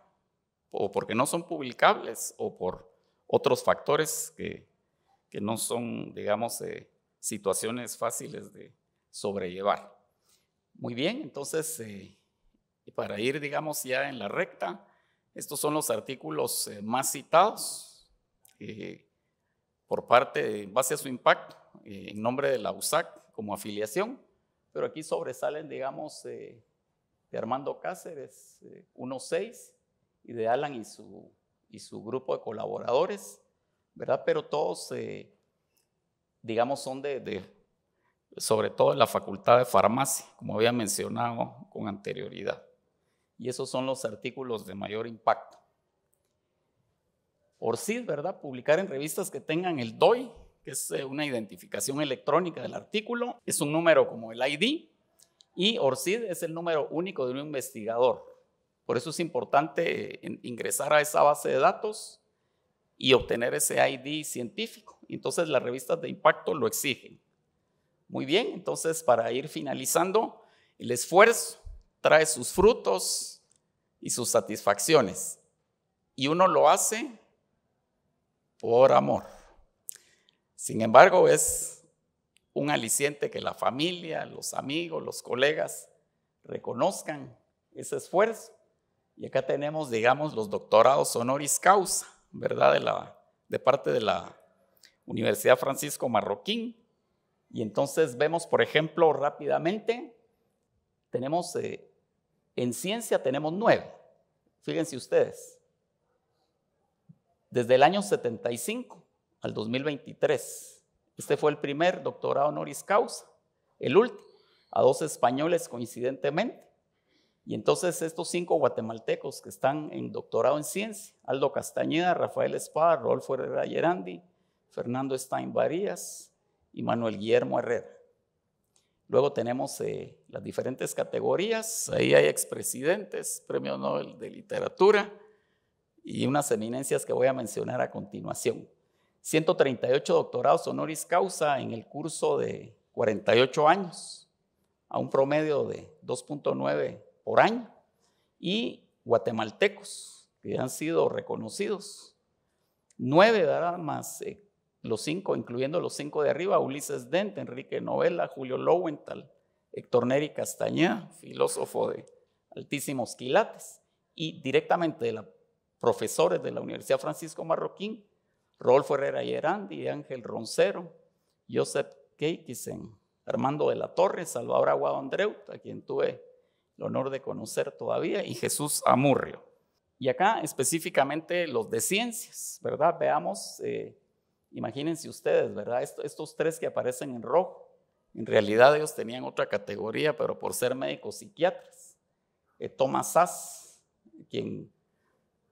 o porque no son publicables o por otros factores que, que no son, digamos, eh, situaciones fáciles de sobrellevar. Muy bien, entonces, eh, para ir, digamos, ya en la recta, estos son los artículos eh, más citados por parte, en base a su impacto, en nombre de la USAC como afiliación, pero aquí sobresalen, digamos, de Armando Cáceres, 1.6 y de Alan y su, y su grupo de colaboradores, ¿verdad? Pero todos, eh, digamos, son de, sobre todo de la facultad de farmacia, como había mencionado con anterioridad. Y esos son los artículos de mayor impacto. ORCID, ¿verdad? Publicar en revistas que tengan el DOI, que es eh, una identificación electrónica del artículo, es un número como el ID, y ORCID es el número único de un investigador. Por eso es importante eh, ingresar a esa base de datos y obtener ese ID científico. Entonces las revistas de impacto lo exigen. Muy bien, entonces para ir finalizando, el esfuerzo trae sus frutos y sus satisfacciones. Y uno lo hace por amor. Sin embargo, es un aliciente que la familia, los amigos, los colegas reconozcan ese esfuerzo y acá tenemos, digamos, los doctorados honoris causa, ¿verdad? De, la, de parte de la Universidad Francisco Marroquín. Y entonces vemos, por ejemplo, rápidamente, tenemos, eh, en ciencia tenemos nueve, fíjense ustedes, desde el año 75 al 2023. Este fue el primer doctorado honoris causa, el último, a dos españoles coincidentemente. Y entonces estos cinco guatemaltecos que están en doctorado en ciencia, Aldo Castañeda, Rafael Espada, Rolfo Herrera Gerandi, Fernando Stein Varías y Manuel Guillermo Herrera. Luego tenemos eh, las diferentes categorías, ahí hay expresidentes, premio Nobel de Literatura y unas eminencias que voy a mencionar a continuación. 138 doctorados honoris causa en el curso de 48 años, a un promedio de 2.9 Oraña, y guatemaltecos que han sido reconocidos. Nueve darán más eh, los cinco, incluyendo los cinco de arriba, Ulises Dent, Enrique Novela, Julio Lowenthal, Héctor Neri Castañeda, filósofo de altísimos quilates, y directamente de los profesores de la Universidad Francisco Marroquín, Rolfo Herrera Yerandi, Ángel Roncero, Josep Keikisen, Armando de la Torre, Salvador Aguado Andreu, a quien tuve honor de conocer todavía, y Jesús Amurrio. Y acá específicamente los de ciencias, ¿verdad? Veamos, eh, imagínense ustedes, ¿verdad? estos tres que aparecen en rojo, en realidad ellos tenían otra categoría, pero por ser médicos psiquiatras. Eh, Thomas Sass, quien,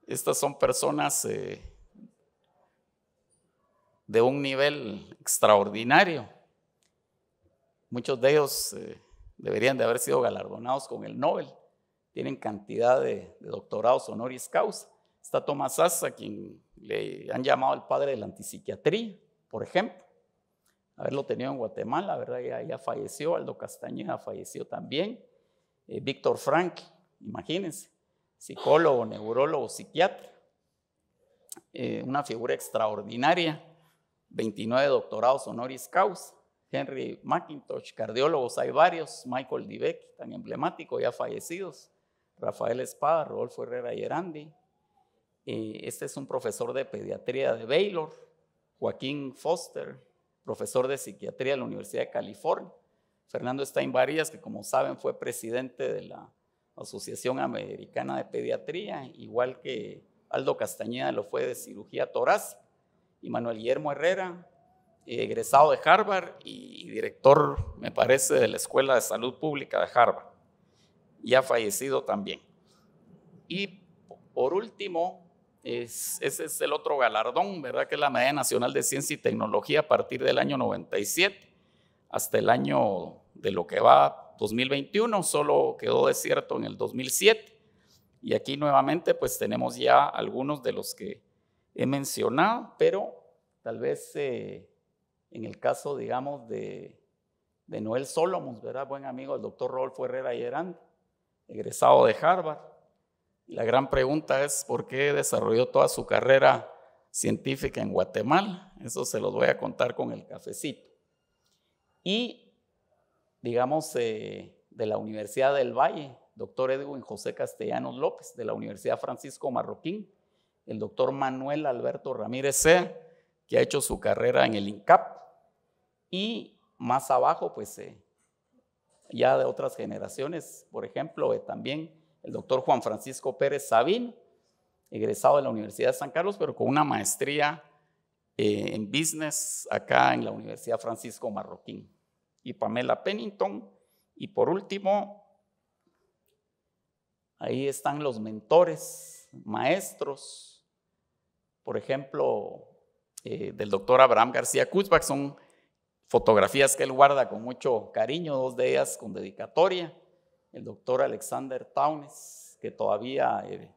estas son personas eh, de un nivel extraordinario. Muchos de ellos eh, deberían de haber sido galardonados con el Nobel. Tienen cantidad de, doctorados honoris causa. Está Tomás a quien le han llamado el padre de la antipsiquiatría, por ejemplo. Haberlo tenido en Guatemala, ¿verdad? Ya, ya falleció, Aldo Castañeda falleció también. Eh, Víctor Frank, imagínense, psicólogo, neurólogo, psiquiatra. Eh, una figura extraordinaria, 29 doctorados honoris causa. Henry McIntosh, cardiólogos, hay varios, Michael Dibek, tan emblemático, ya fallecidos, Rafael Espada, Rodolfo Herrera Yerandi, este es un profesor de pediatría de Baylor, Joaquín Foster, profesor de psiquiatría de la Universidad de California, Fernando Stein que como saben fue presidente de la Asociación Americana de Pediatría, igual que Aldo Castañeda lo fue de cirugía torácica, y Manuel Guillermo Herrera, egresado de Harvard y director, me parece, de la Escuela de Salud Pública de Harvard. Y ha fallecido también. Y por último, es, ese es el otro galardón, ¿verdad? Que es la Medalla Nacional de Ciencia y Tecnología a partir del año 97 hasta el año de lo que va 2021, solo quedó desierto en el 2007. Y aquí nuevamente pues tenemos ya algunos de los que he mencionado, pero tal vez... Eh, en el caso, digamos, de, Noel Solomons, ¿verdad? Buen amigo el doctor Rolfo Herrera Yerán, egresado de Harvard. la gran pregunta es por qué desarrolló toda su carrera científica en Guatemala. Eso se los voy a contar con el cafecito. Y, digamos, eh, de la Universidad del Valle, doctor Edwin José Castellanos López, de la Universidad Francisco Marroquín, el doctor Manuel Alberto Ramírez Sea, que ha hecho su carrera en el INCAP, y más abajo, pues eh, ya de otras generaciones, por ejemplo, eh, también el doctor Juan Francisco Pérez Sabín, egresado de la Universidad de San Carlos, pero con una maestría eh, en business acá en la Universidad Francisco Marroquín. Y Pamela Pennington. Y por último, ahí están los mentores, maestros, por ejemplo, del doctor Abraham García Kuzbach, son fotografías que él guarda con mucho cariño, dos de ellas con dedicatoria, el doctor Alexander Taunes, que todavía eh,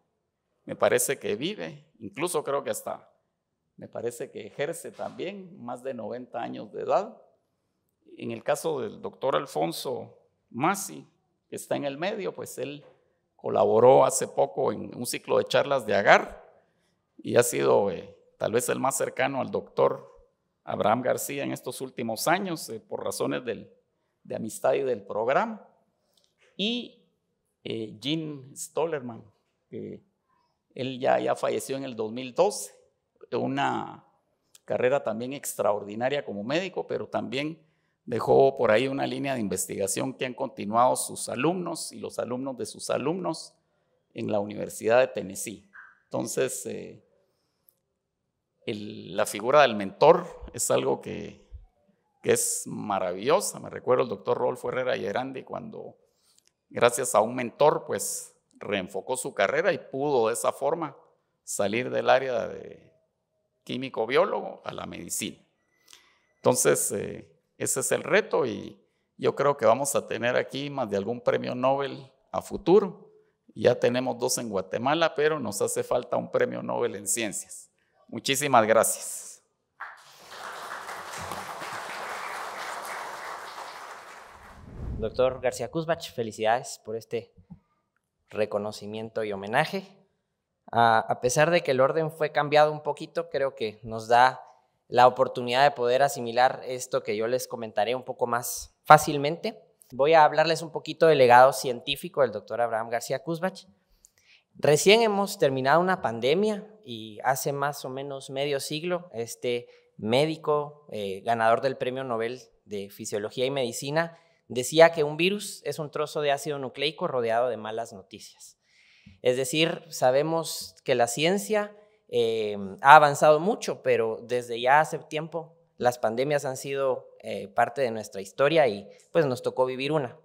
me parece que vive, incluso creo que hasta me parece que ejerce también, más de 90 años de edad. En el caso del doctor Alfonso Masi, que está en el medio, pues él colaboró hace poco en un ciclo de charlas de Agar y ha sido eh, tal vez el más cercano al doctor Abraham García en estos últimos años eh, por razones de amistad y del programa. Y Jim eh, Stollerman, que él ya, ya falleció en el 2012, una carrera también extraordinaria como médico, pero también dejó por ahí una línea de investigación que han continuado sus alumnos y los alumnos de sus alumnos en la Universidad de Tennessee. Entonces, eh, la figura del mentor es algo que, es maravillosa. Me recuerdo el doctor Rolfo Herrera Yerandi cuando, gracias a un mentor, pues reenfocó su carrera y pudo de esa forma salir del área de químico-biólogo a la medicina. Entonces, eh, ese es el reto y yo creo que vamos a tener aquí más de algún premio Nobel a futuro. Ya tenemos dos en Guatemala, pero nos hace falta un premio Nobel en ciencias. Muchísimas gracias. Doctor García Kuzbach, felicidades por este reconocimiento y homenaje. a pesar de que el orden fue cambiado un poquito, creo que nos da la oportunidad de poder asimilar esto que yo les comentaré un poco más fácilmente. Voy a hablarles un poquito del legado científico del doctor Abraham García Kuzbach. Recién hemos terminado una pandemia y hace más o menos medio siglo este médico, eh, ganador del Premio Nobel de Fisiología y Medicina, decía que un virus es un trozo de ácido nucleico rodeado de malas noticias. Es decir, sabemos que la ciencia eh, ha avanzado mucho, pero desde ya hace tiempo las pandemias han sido eh, parte de nuestra historia y pues nos tocó vivir una.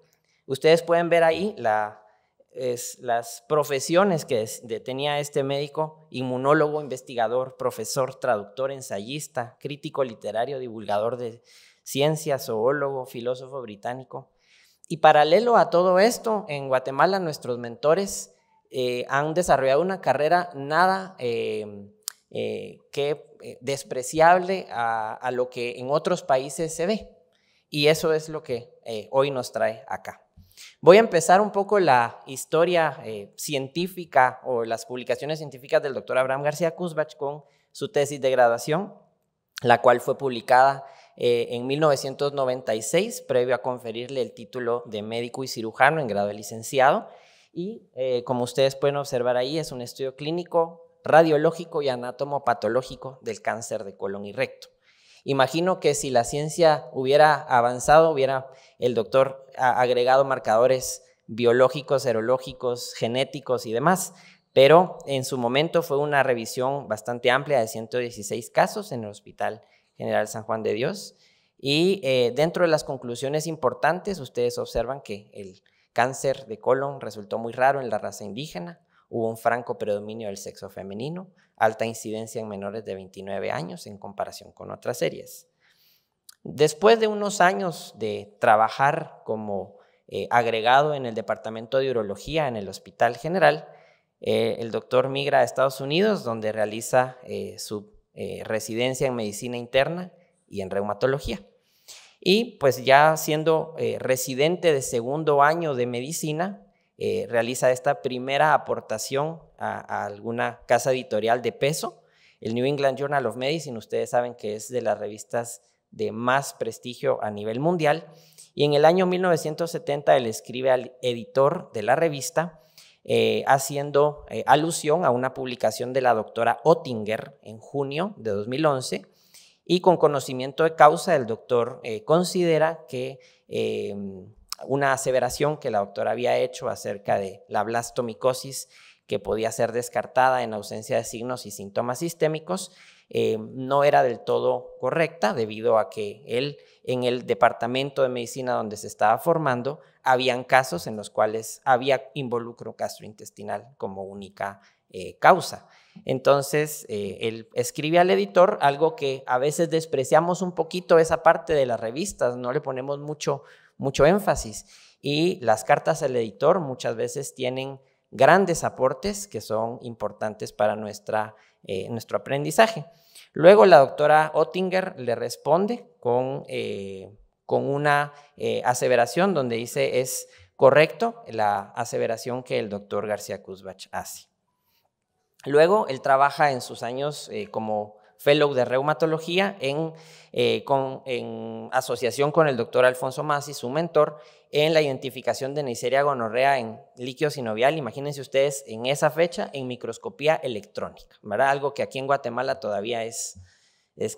Ustedes pueden ver ahí las profesiones que tenía este médico, inmunólogo, investigador, profesor, traductor, ensayista, crítico literario, divulgador de, ciencia, zoólogo, filósofo británico. Y paralelo a todo esto, en Guatemala nuestros mentores eh, han desarrollado una carrera nada eh, eh, que despreciable a, lo que en otros países se ve. Y eso es lo que hoy nos trae acá. Voy a empezar un poco la historia científica o las publicaciones científicas del doctor Abraham García Kuzbach con su tesis de graduación, la cual fue publicada eh, en 1996, previo a conferirle el título de médico y cirujano en grado de licenciado. Y eh, como ustedes pueden observar ahí, es un estudio clínico, radiológico y anatomopatológico del cáncer de colon y recto. Imagino que si la ciencia hubiera avanzado, hubiera el doctor agregado marcadores biológicos, serológicos, genéticos y demás, pero en su momento fue una revisión bastante amplia de 116 casos en el hospital General San Juan de Dios. Y eh, dentro de las conclusiones importantes, ustedes observan que el cáncer de colon resultó muy raro en la raza indígena, hubo un franco predominio del sexo femenino, alta incidencia en menores de 29 años en comparación con otras series. Después de unos años de trabajar como eh, agregado en el Departamento de Urología en el Hospital General, eh, el doctor migra a Estados Unidos, donde realiza su eh, residencia en medicina interna y en reumatología. Y pues ya siendo eh, residente de segundo año de medicina, eh, realiza esta primera aportación a, alguna casa editorial de peso. El New England Journal of Medicine, ustedes saben que es de las revistas de más prestigio a nivel mundial. Y en el año 1970 él escribe al editor de la revista eh, haciendo eh, alusión a una publicación de la doctora Oettinger en junio de 2011 y con conocimiento de causa el doctor eh, considera que una aseveración que la doctora había hecho acerca de la blastomicosis que podía ser descartada en ausencia de signos y síntomas sistémicos, no era del todo correcta debido a que él en el departamento de medicina donde se estaba formando habían casos en los cuales había involucro gastrointestinal como única eh, causa. Entonces, eh, él escribe al editor algo que a veces despreciamos un poquito esa parte de las revistas, no le ponemos mucho, mucho énfasis. Y las cartas al editor muchas veces tienen grandes aportes que son importantes para nuestra, eh, nuestro aprendizaje. Luego la doctora Oettinger le responde con con una eh, aseveración donde dice es correcto la aseveración que el doctor García Kuzbach hace. Luego, él trabaja en sus años eh, como fellow de reumatología eh, en, asociación con el doctor Alfonso Masi, su mentor, en la identificación de Neisseria gonorrea en líquido sinovial. Imagínense ustedes en esa fecha en microscopía electrónica, Algo que aquí en Guatemala todavía es,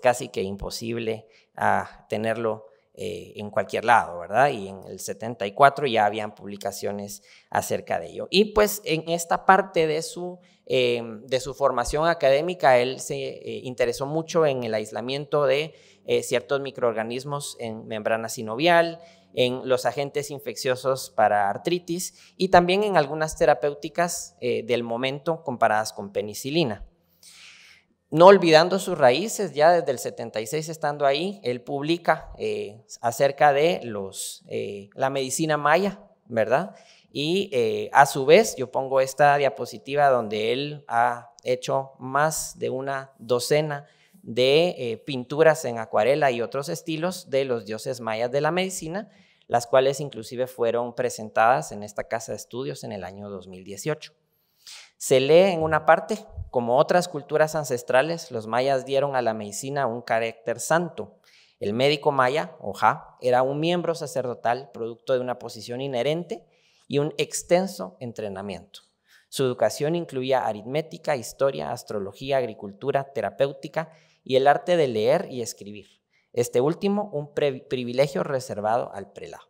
casi que imposible ah, tenerlo eh, en cualquier lado, ¿verdad? Y en el 74 ya habían publicaciones acerca de ello. Y pues en esta parte de su, eh, formación académica, él se eh, interesó mucho en el aislamiento de ciertos microorganismos en membrana sinovial, en los agentes infecciosos para artritis y también en algunas terapéuticas del momento comparadas con penicilina no olvidando sus raíces, ya desde el 76 estando ahí, él publica eh, acerca de los, eh, la medicina maya, ¿verdad? Y eh, a su vez, yo pongo esta diapositiva donde él ha hecho más de una docena de pinturas en acuarela y otros estilos de los dioses mayas de la medicina, las cuales inclusive fueron presentadas en esta casa de estudios en el año 2018. Se lee en una parte, como otras culturas ancestrales, los mayas dieron a la medicina un carácter santo. El médico maya, Oja, era un miembro sacerdotal producto de una posición inherente y un extenso entrenamiento. Su educación incluía aritmética, historia, astrología, agricultura, terapéutica y el arte de leer y escribir. Este último, un privilegio reservado al prelado.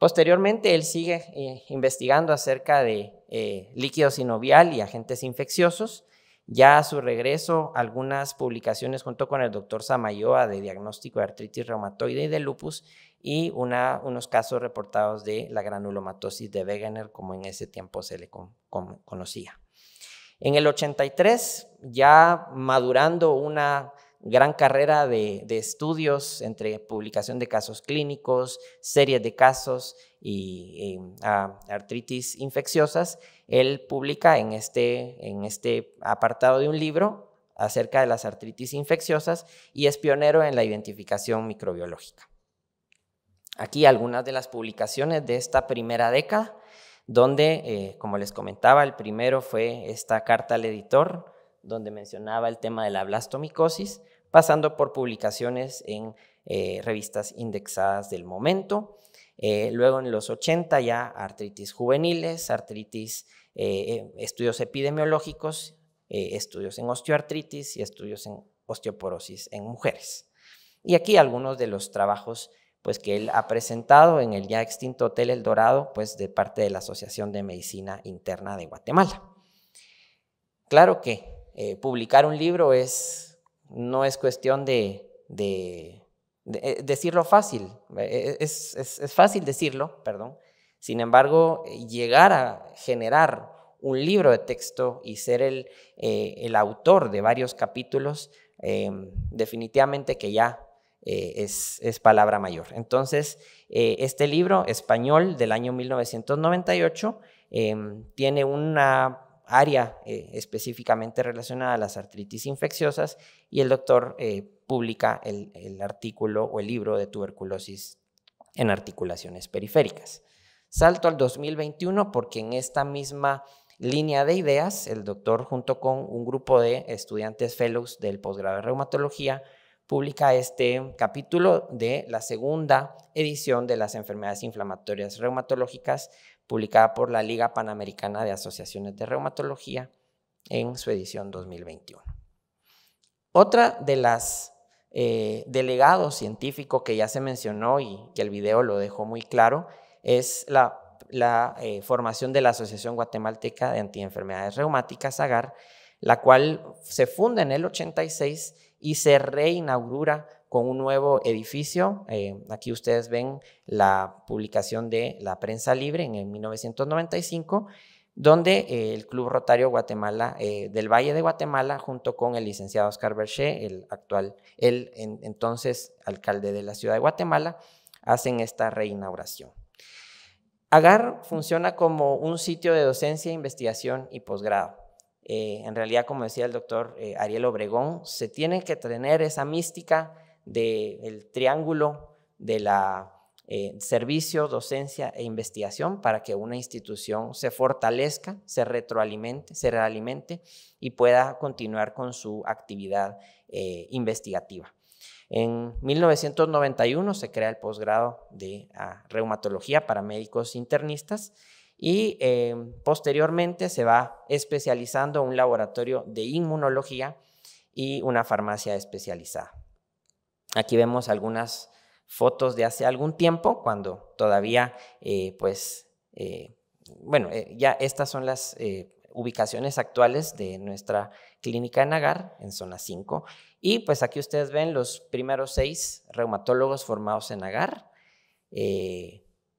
Posteriormente, él sigue eh, investigando acerca de eh, líquido sinovial y agentes infecciosos. Ya a su regreso, algunas publicaciones junto con el doctor Samayoa de diagnóstico de artritis reumatoide y de lupus y unos casos reportados de la granulomatosis de Wegener, como en ese tiempo se le conocía. En el 83, ya madurando una gran carrera de, estudios entre publicación de casos clínicos, series de casos y, ah, artritis infecciosas, él publica este, en este, apartado de un libro acerca de las artritis infecciosas y es pionero en la identificación microbiológica. Aquí algunas de las publicaciones de esta primera década, donde, eh, como les comentaba, el primero fue esta carta al editor, donde mencionaba el tema de la blastomicosis, pasando por publicaciones en eh, revistas indexadas del momento. Eh, luego en los 80 ya artritis juveniles, artritis, eh, estudios epidemiológicos, estudios en osteoartritis y estudios en osteoporosis en mujeres. Y aquí algunos de los trabajos pues, que él ha presentado en el ya extinto Hotel El Dorado, pues de parte de la Asociación de Medicina Interna de Guatemala. Claro que eh, publicar un libro es, no es cuestión de, eh, decirlo fácil, eh, es, fácil decirlo, perdón. Sin embargo, llegar a generar un libro de texto y ser el, autor de varios capítulos, em, definitivamente que ya es, palabra mayor. Entonces, este libro español del año 1998 em, tiene una área eh, específicamente relacionada a las artritis infecciosas y el doctor eh, publica el, el, artículo o el libro de tuberculosis en articulaciones periféricas. Salto al 2021 porque en esta misma línea de ideas, el doctor junto con un grupo de estudiantes fellows del posgrado de reumatología publica este capítulo de la segunda edición de las enfermedades inflamatorias reumatológicas publicada por la Liga Panamericana de Asociaciones de Reumatología en su edición 2021. Otra de las eh, delegados científicos que ya se mencionó y que el video lo dejó muy claro es la, eh, formación de la Asociación Guatemalteca de Antienfermedades Reumáticas, AGAR, la cual se funda en el 86 y se reinaugura con un nuevo edificio. Eh, aquí ustedes ven la publicación de la prensa libre en 1995 donde eh, el Club Rotario Guatemala eh, del Valle de Guatemala, junto con el licenciado Oscar Berché, el actual, el entonces alcalde de la ciudad de Guatemala, hacen esta reinauguración. Agar funciona como un sitio de docencia, investigación y posgrado. en realidad, como decía el doctor Ariel Obregón, se tiene que tener esa mística del triángulo de la eh, servicio, docencia e investigación para que una institución se fortalezca, se retroalimente, se realimente y pueda continuar con su actividad eh, investigativa. En 1991 se crea el posgrado de ah, reumatología para médicos internistas y eh, posteriormente se va especializando un laboratorio de inmunología y una farmacia especializada. Aquí vemos algunas fotos de hace algún tiempo, cuando todavía, eh, pues, eh, bueno, eh, ya estas son las ubicaciones actuales de nuestra clínica en Agar, en zona 5. Y pues aquí ustedes ven los primeros seis reumatólogos formados en Agar,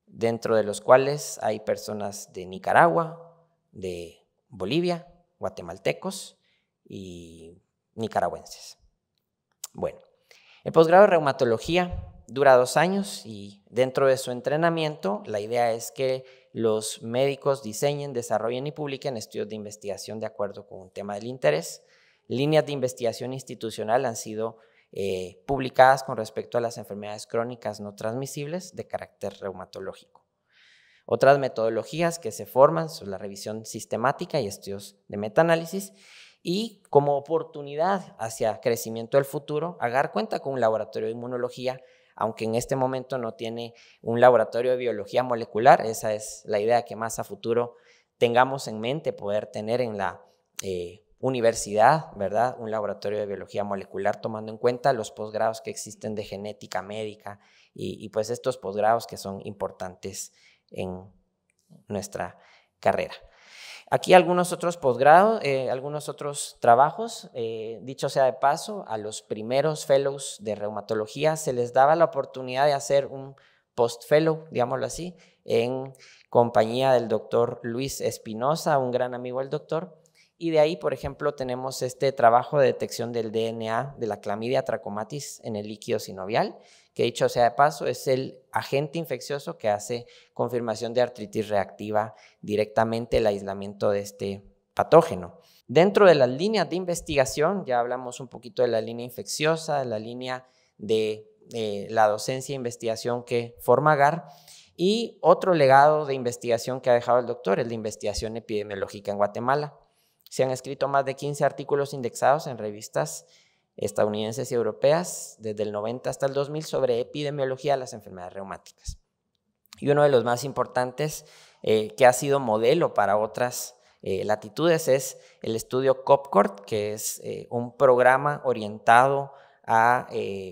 dentro de los cuales hay personas de Nicaragua, de Bolivia, guatemaltecos y nicaragüenses. Bueno, el posgrado de reumatología dura dos años y dentro de su entrenamiento la idea es que los médicos diseñen, desarrollen y publiquen estudios de investigación de acuerdo con un tema del interés. Líneas de investigación institucional han sido eh, publicadas con respecto a las enfermedades crónicas no transmisibles de carácter reumatológico. Otras metodologías que se forman son la revisión sistemática y estudios de metaanálisis y como oportunidad hacia crecimiento del futuro, Agar cuenta con un laboratorio de inmunología, aunque en este momento no tiene un laboratorio de biología molecular, esa es la idea que más a futuro tengamos en mente poder tener en la eh, universidad, ¿verdad? Un laboratorio de biología molecular tomando en cuenta los posgrados que existen de genética médica y pues estos posgrados que son importantes en nuestra carrera. Aquí algunos otros posgrados, eh, algunos otros trabajos. Eh, dicho sea de paso, a los primeros fellows de reumatología se les daba la oportunidad de hacer un post-fellow, digámoslo así, en compañía del doctor Luis Espinosa, un gran amigo del doctor. Y de ahí, por ejemplo, tenemos este trabajo de detección del DNA de la clamidia trachomatis en el líquido sinovial, que dicho sea de paso, es el agente infeccioso que hace confirmación de artritis reactiva directamente el aislamiento de este patógeno. Dentro de las líneas de investigación, ya hablamos un poquito de la línea infecciosa, de la línea de eh, la docencia e investigación que forma GAR, y otro legado de investigación que ha dejado el doctor es la investigación epidemiológica en Guatemala. Se han escrito más de 15 artículos indexados en revistas estadounidenses y europeas desde el 90 hasta el 2000 sobre epidemiología de las enfermedades reumáticas. Y uno de los más importantes eh, que ha sido modelo para otras eh, latitudes es el estudio COPCORT, que es eh, un programa orientado a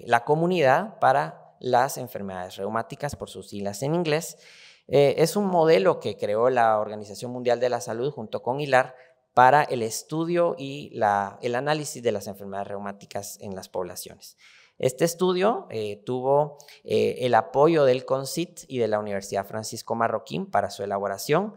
la comunidad para las enfermedades reumáticas, por sus siglas en inglés. es un modelo que creó la Organización Mundial de la Salud junto con Hilar para el estudio y el análisis de las enfermedades reumáticas en las poblaciones. Este estudio eh, tuvo eh, el apoyo del CONCIT y de la Universidad Francisco Marroquín para su elaboración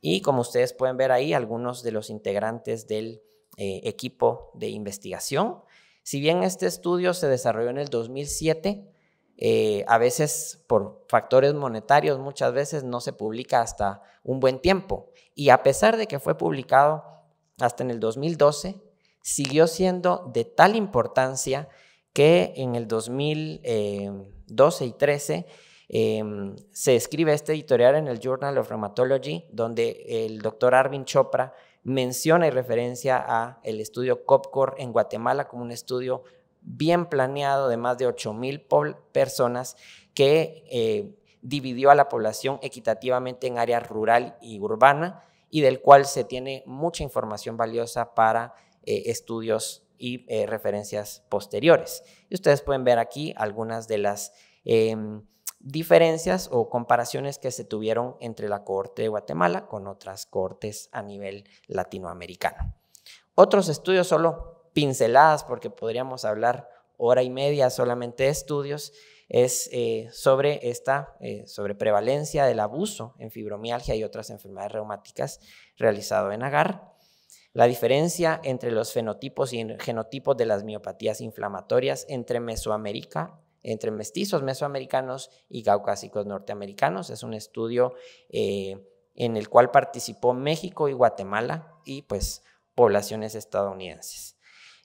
y como ustedes pueden ver ahí, algunos de los integrantes del eh, equipo de investigación. Si bien este estudio se desarrolló en el 2007, eh, a veces por factores monetarios muchas veces no se publica hasta un buen tiempo. Y a pesar de que fue publicado hasta en el 2012, siguió siendo de tal importancia que en el 2012 y 13 em, se escribe este editorial en el Journal of Rheumatology, donde el doctor Arvin Chopra menciona y referencia a el estudio COPCOR en Guatemala como un estudio bien planeado de más de 8 mil personas que eh, dividió a la población equitativamente en área rural y urbana y del cual se tiene mucha información valiosa para eh, estudios y eh, referencias posteriores. Y ustedes pueden ver aquí algunas de las em, diferencias o comparaciones que se tuvieron entre la corte de Guatemala con otras cortes a nivel latinoamericano. Otros estudios solo pinceladas, porque podríamos hablar hora y media solamente de estudios, es eh, sobre esta eh, sobre prevalencia del abuso en fibromialgia y otras enfermedades reumáticas realizado en agar. La diferencia entre los fenotipos y genotipos de las miopatías inflamatorias entre Mesoamérica, entre mestizos mesoamericanos y caucásicos norteamericanos. Es un estudio eh, en el cual participó México y Guatemala y pues poblaciones estadounidenses.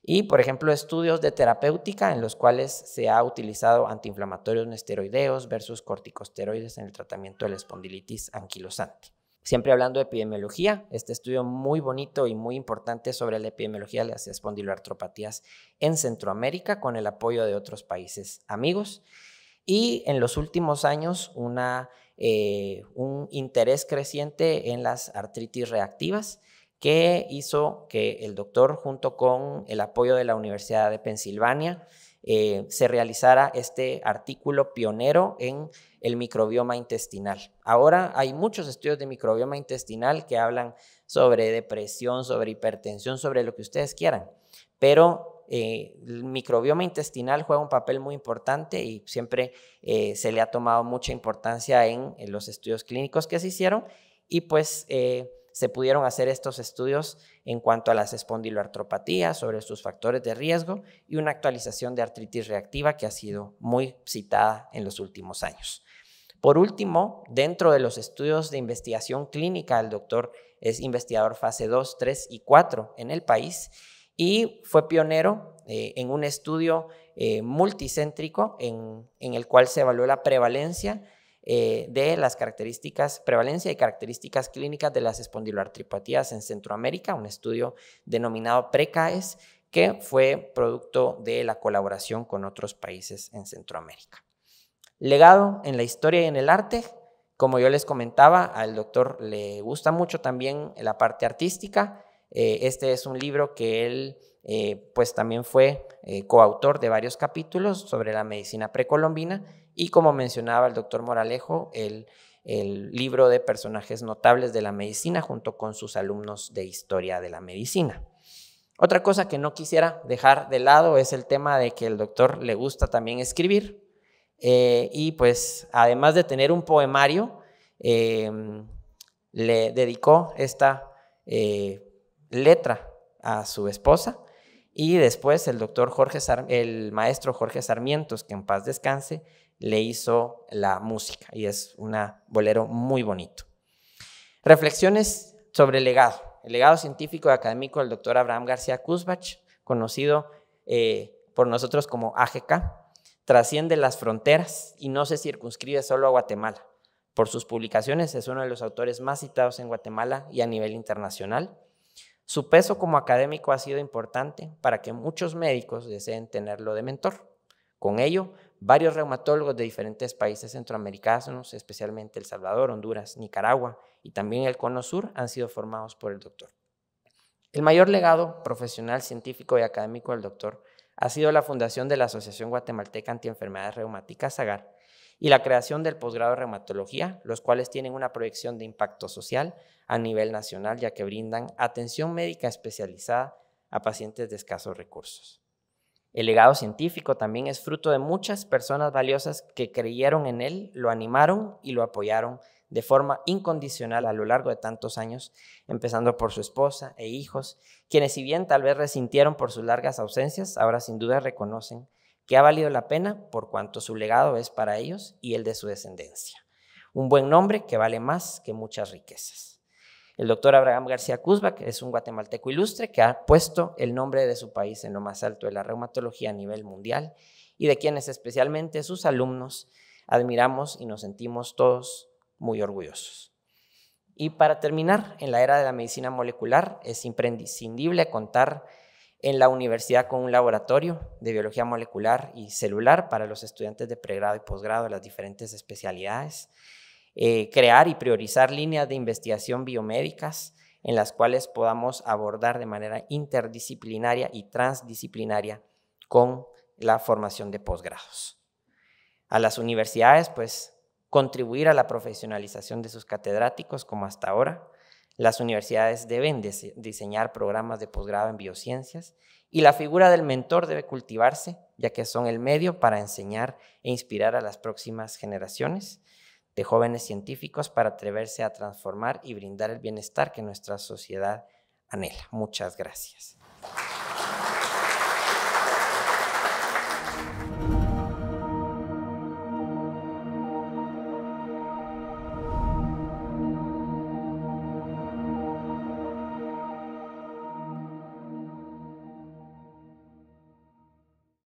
Y, por ejemplo, estudios de terapéutica en los cuales se ha utilizado antiinflamatorios no esteroideos versus corticosteroides en el tratamiento de la espondilitis anquilosante. Siempre hablando de epidemiología, este estudio muy bonito y muy importante sobre la epidemiología de las espondiloartropatías en Centroamérica con el apoyo de otros países amigos. Y en los últimos años, eh, un interés creciente en las artritis reactivas que hizo que el doctor, junto con el apoyo de la Universidad de Pensilvania, eh, se realizara este artículo pionero en el microbioma intestinal. Ahora hay muchos estudios de microbioma intestinal que hablan sobre depresión, sobre hipertensión, sobre lo que ustedes quieran, pero eh, el microbioma intestinal juega un papel muy importante y siempre eh, se le ha tomado mucha importancia en, en, los estudios clínicos que se hicieron y pues se pudieron hacer estos estudios en cuanto a las espondiloartropatías, sobre sus factores de riesgo y una actualización de artritis reactiva que ha sido muy citada en los últimos años. Por último, dentro de los estudios de investigación clínica, el doctor es investigador fase 2, 3 y 4 en el país y fue pionero eh, en un estudio eh, multicéntrico en, en el cual se evaluó la prevalencia eh, de las características, prevalencia y características clínicas de las espondiloartripatías en Centroamérica, un estudio denominado PRECAES, que fue producto de la colaboración con otros países en Centroamérica. Legado en la historia y en el arte, como yo les comentaba, al doctor le gusta mucho también la parte artística. Eh, este es un libro que él eh, pues también fue coautor de varios capítulos sobre la medicina precolombina y como mencionaba el doctor Moralejo, el, libro de personajes notables de la medicina junto con sus alumnos de historia de la medicina. Otra cosa que no quisiera dejar de lado es el tema de que el doctor le gusta también escribir. Eh, y pues además de tener un poemario, em, le dedicó esta eh, letra a su esposa. Y después el doctor Jorge, el maestro Jorge Sarmientos, que en paz descanse, le hizo la música y es un bolero muy bonito. Reflexiones sobre el legado. El legado científico y académico del doctor Abraham García Kuzbach, conocido eh, por nosotros como AGK, trasciende las fronteras y no se circunscribe solo a Guatemala. Por sus publicaciones es uno de los autores más citados en Guatemala y a nivel internacional. Su peso como académico ha sido importante para que muchos médicos deseen tenerlo de mentor. Con ello, varios reumatólogos de diferentes países centroamericanos, especialmente El Salvador, Honduras, Nicaragua y también el Cono Sur, han sido formados por el doctor. El mayor legado profesional, científico y académico del doctor ha sido la fundación de la Asociación Guatemalteca Antienfermedades Reumáticas, SAGAR, y la creación del posgrado de reumatología, los cuales tienen una proyección de impacto social a nivel nacional, ya que brindan atención médica especializada a pacientes de escasos recursos. El legado científico también es fruto de muchas personas valiosas que creyeron en él, lo animaron y lo apoyaron de forma incondicional a lo largo de tantos años, empezando por su esposa e hijos, quienes si bien tal vez resintieron por sus largas ausencias, ahora sin duda reconocen que ha valido la pena por cuanto su legado es para ellos y el de su descendencia. Un buen nombre que vale más que muchas riquezas. El doctor Abraham García que es un guatemalteco ilustre que ha puesto el nombre de su país en lo más alto de la reumatología a nivel mundial y de quienes especialmente sus alumnos admiramos y nos sentimos todos muy orgullosos. Y para terminar, en la era de la medicina molecular es imprescindible contar en la universidad con un laboratorio de biología molecular y celular para los estudiantes de pregrado y posgrado de las diferentes especialidades. Eh, crear y priorizar líneas de investigación biomédicas en las cuales podamos abordar de manera interdisciplinaria y transdisciplinaria con la formación de posgrados. A las universidades, pues, contribuir a la profesionalización de sus catedráticos, como hasta ahora. Las universidades deben diseñar programas de posgrado en biociencias y la figura del mentor debe cultivarse, ya que son el medio para enseñar e inspirar a las próximas generaciones de jóvenes científicos para atreverse a transformar y brindar el bienestar que nuestra sociedad anhela. Muchas gracias.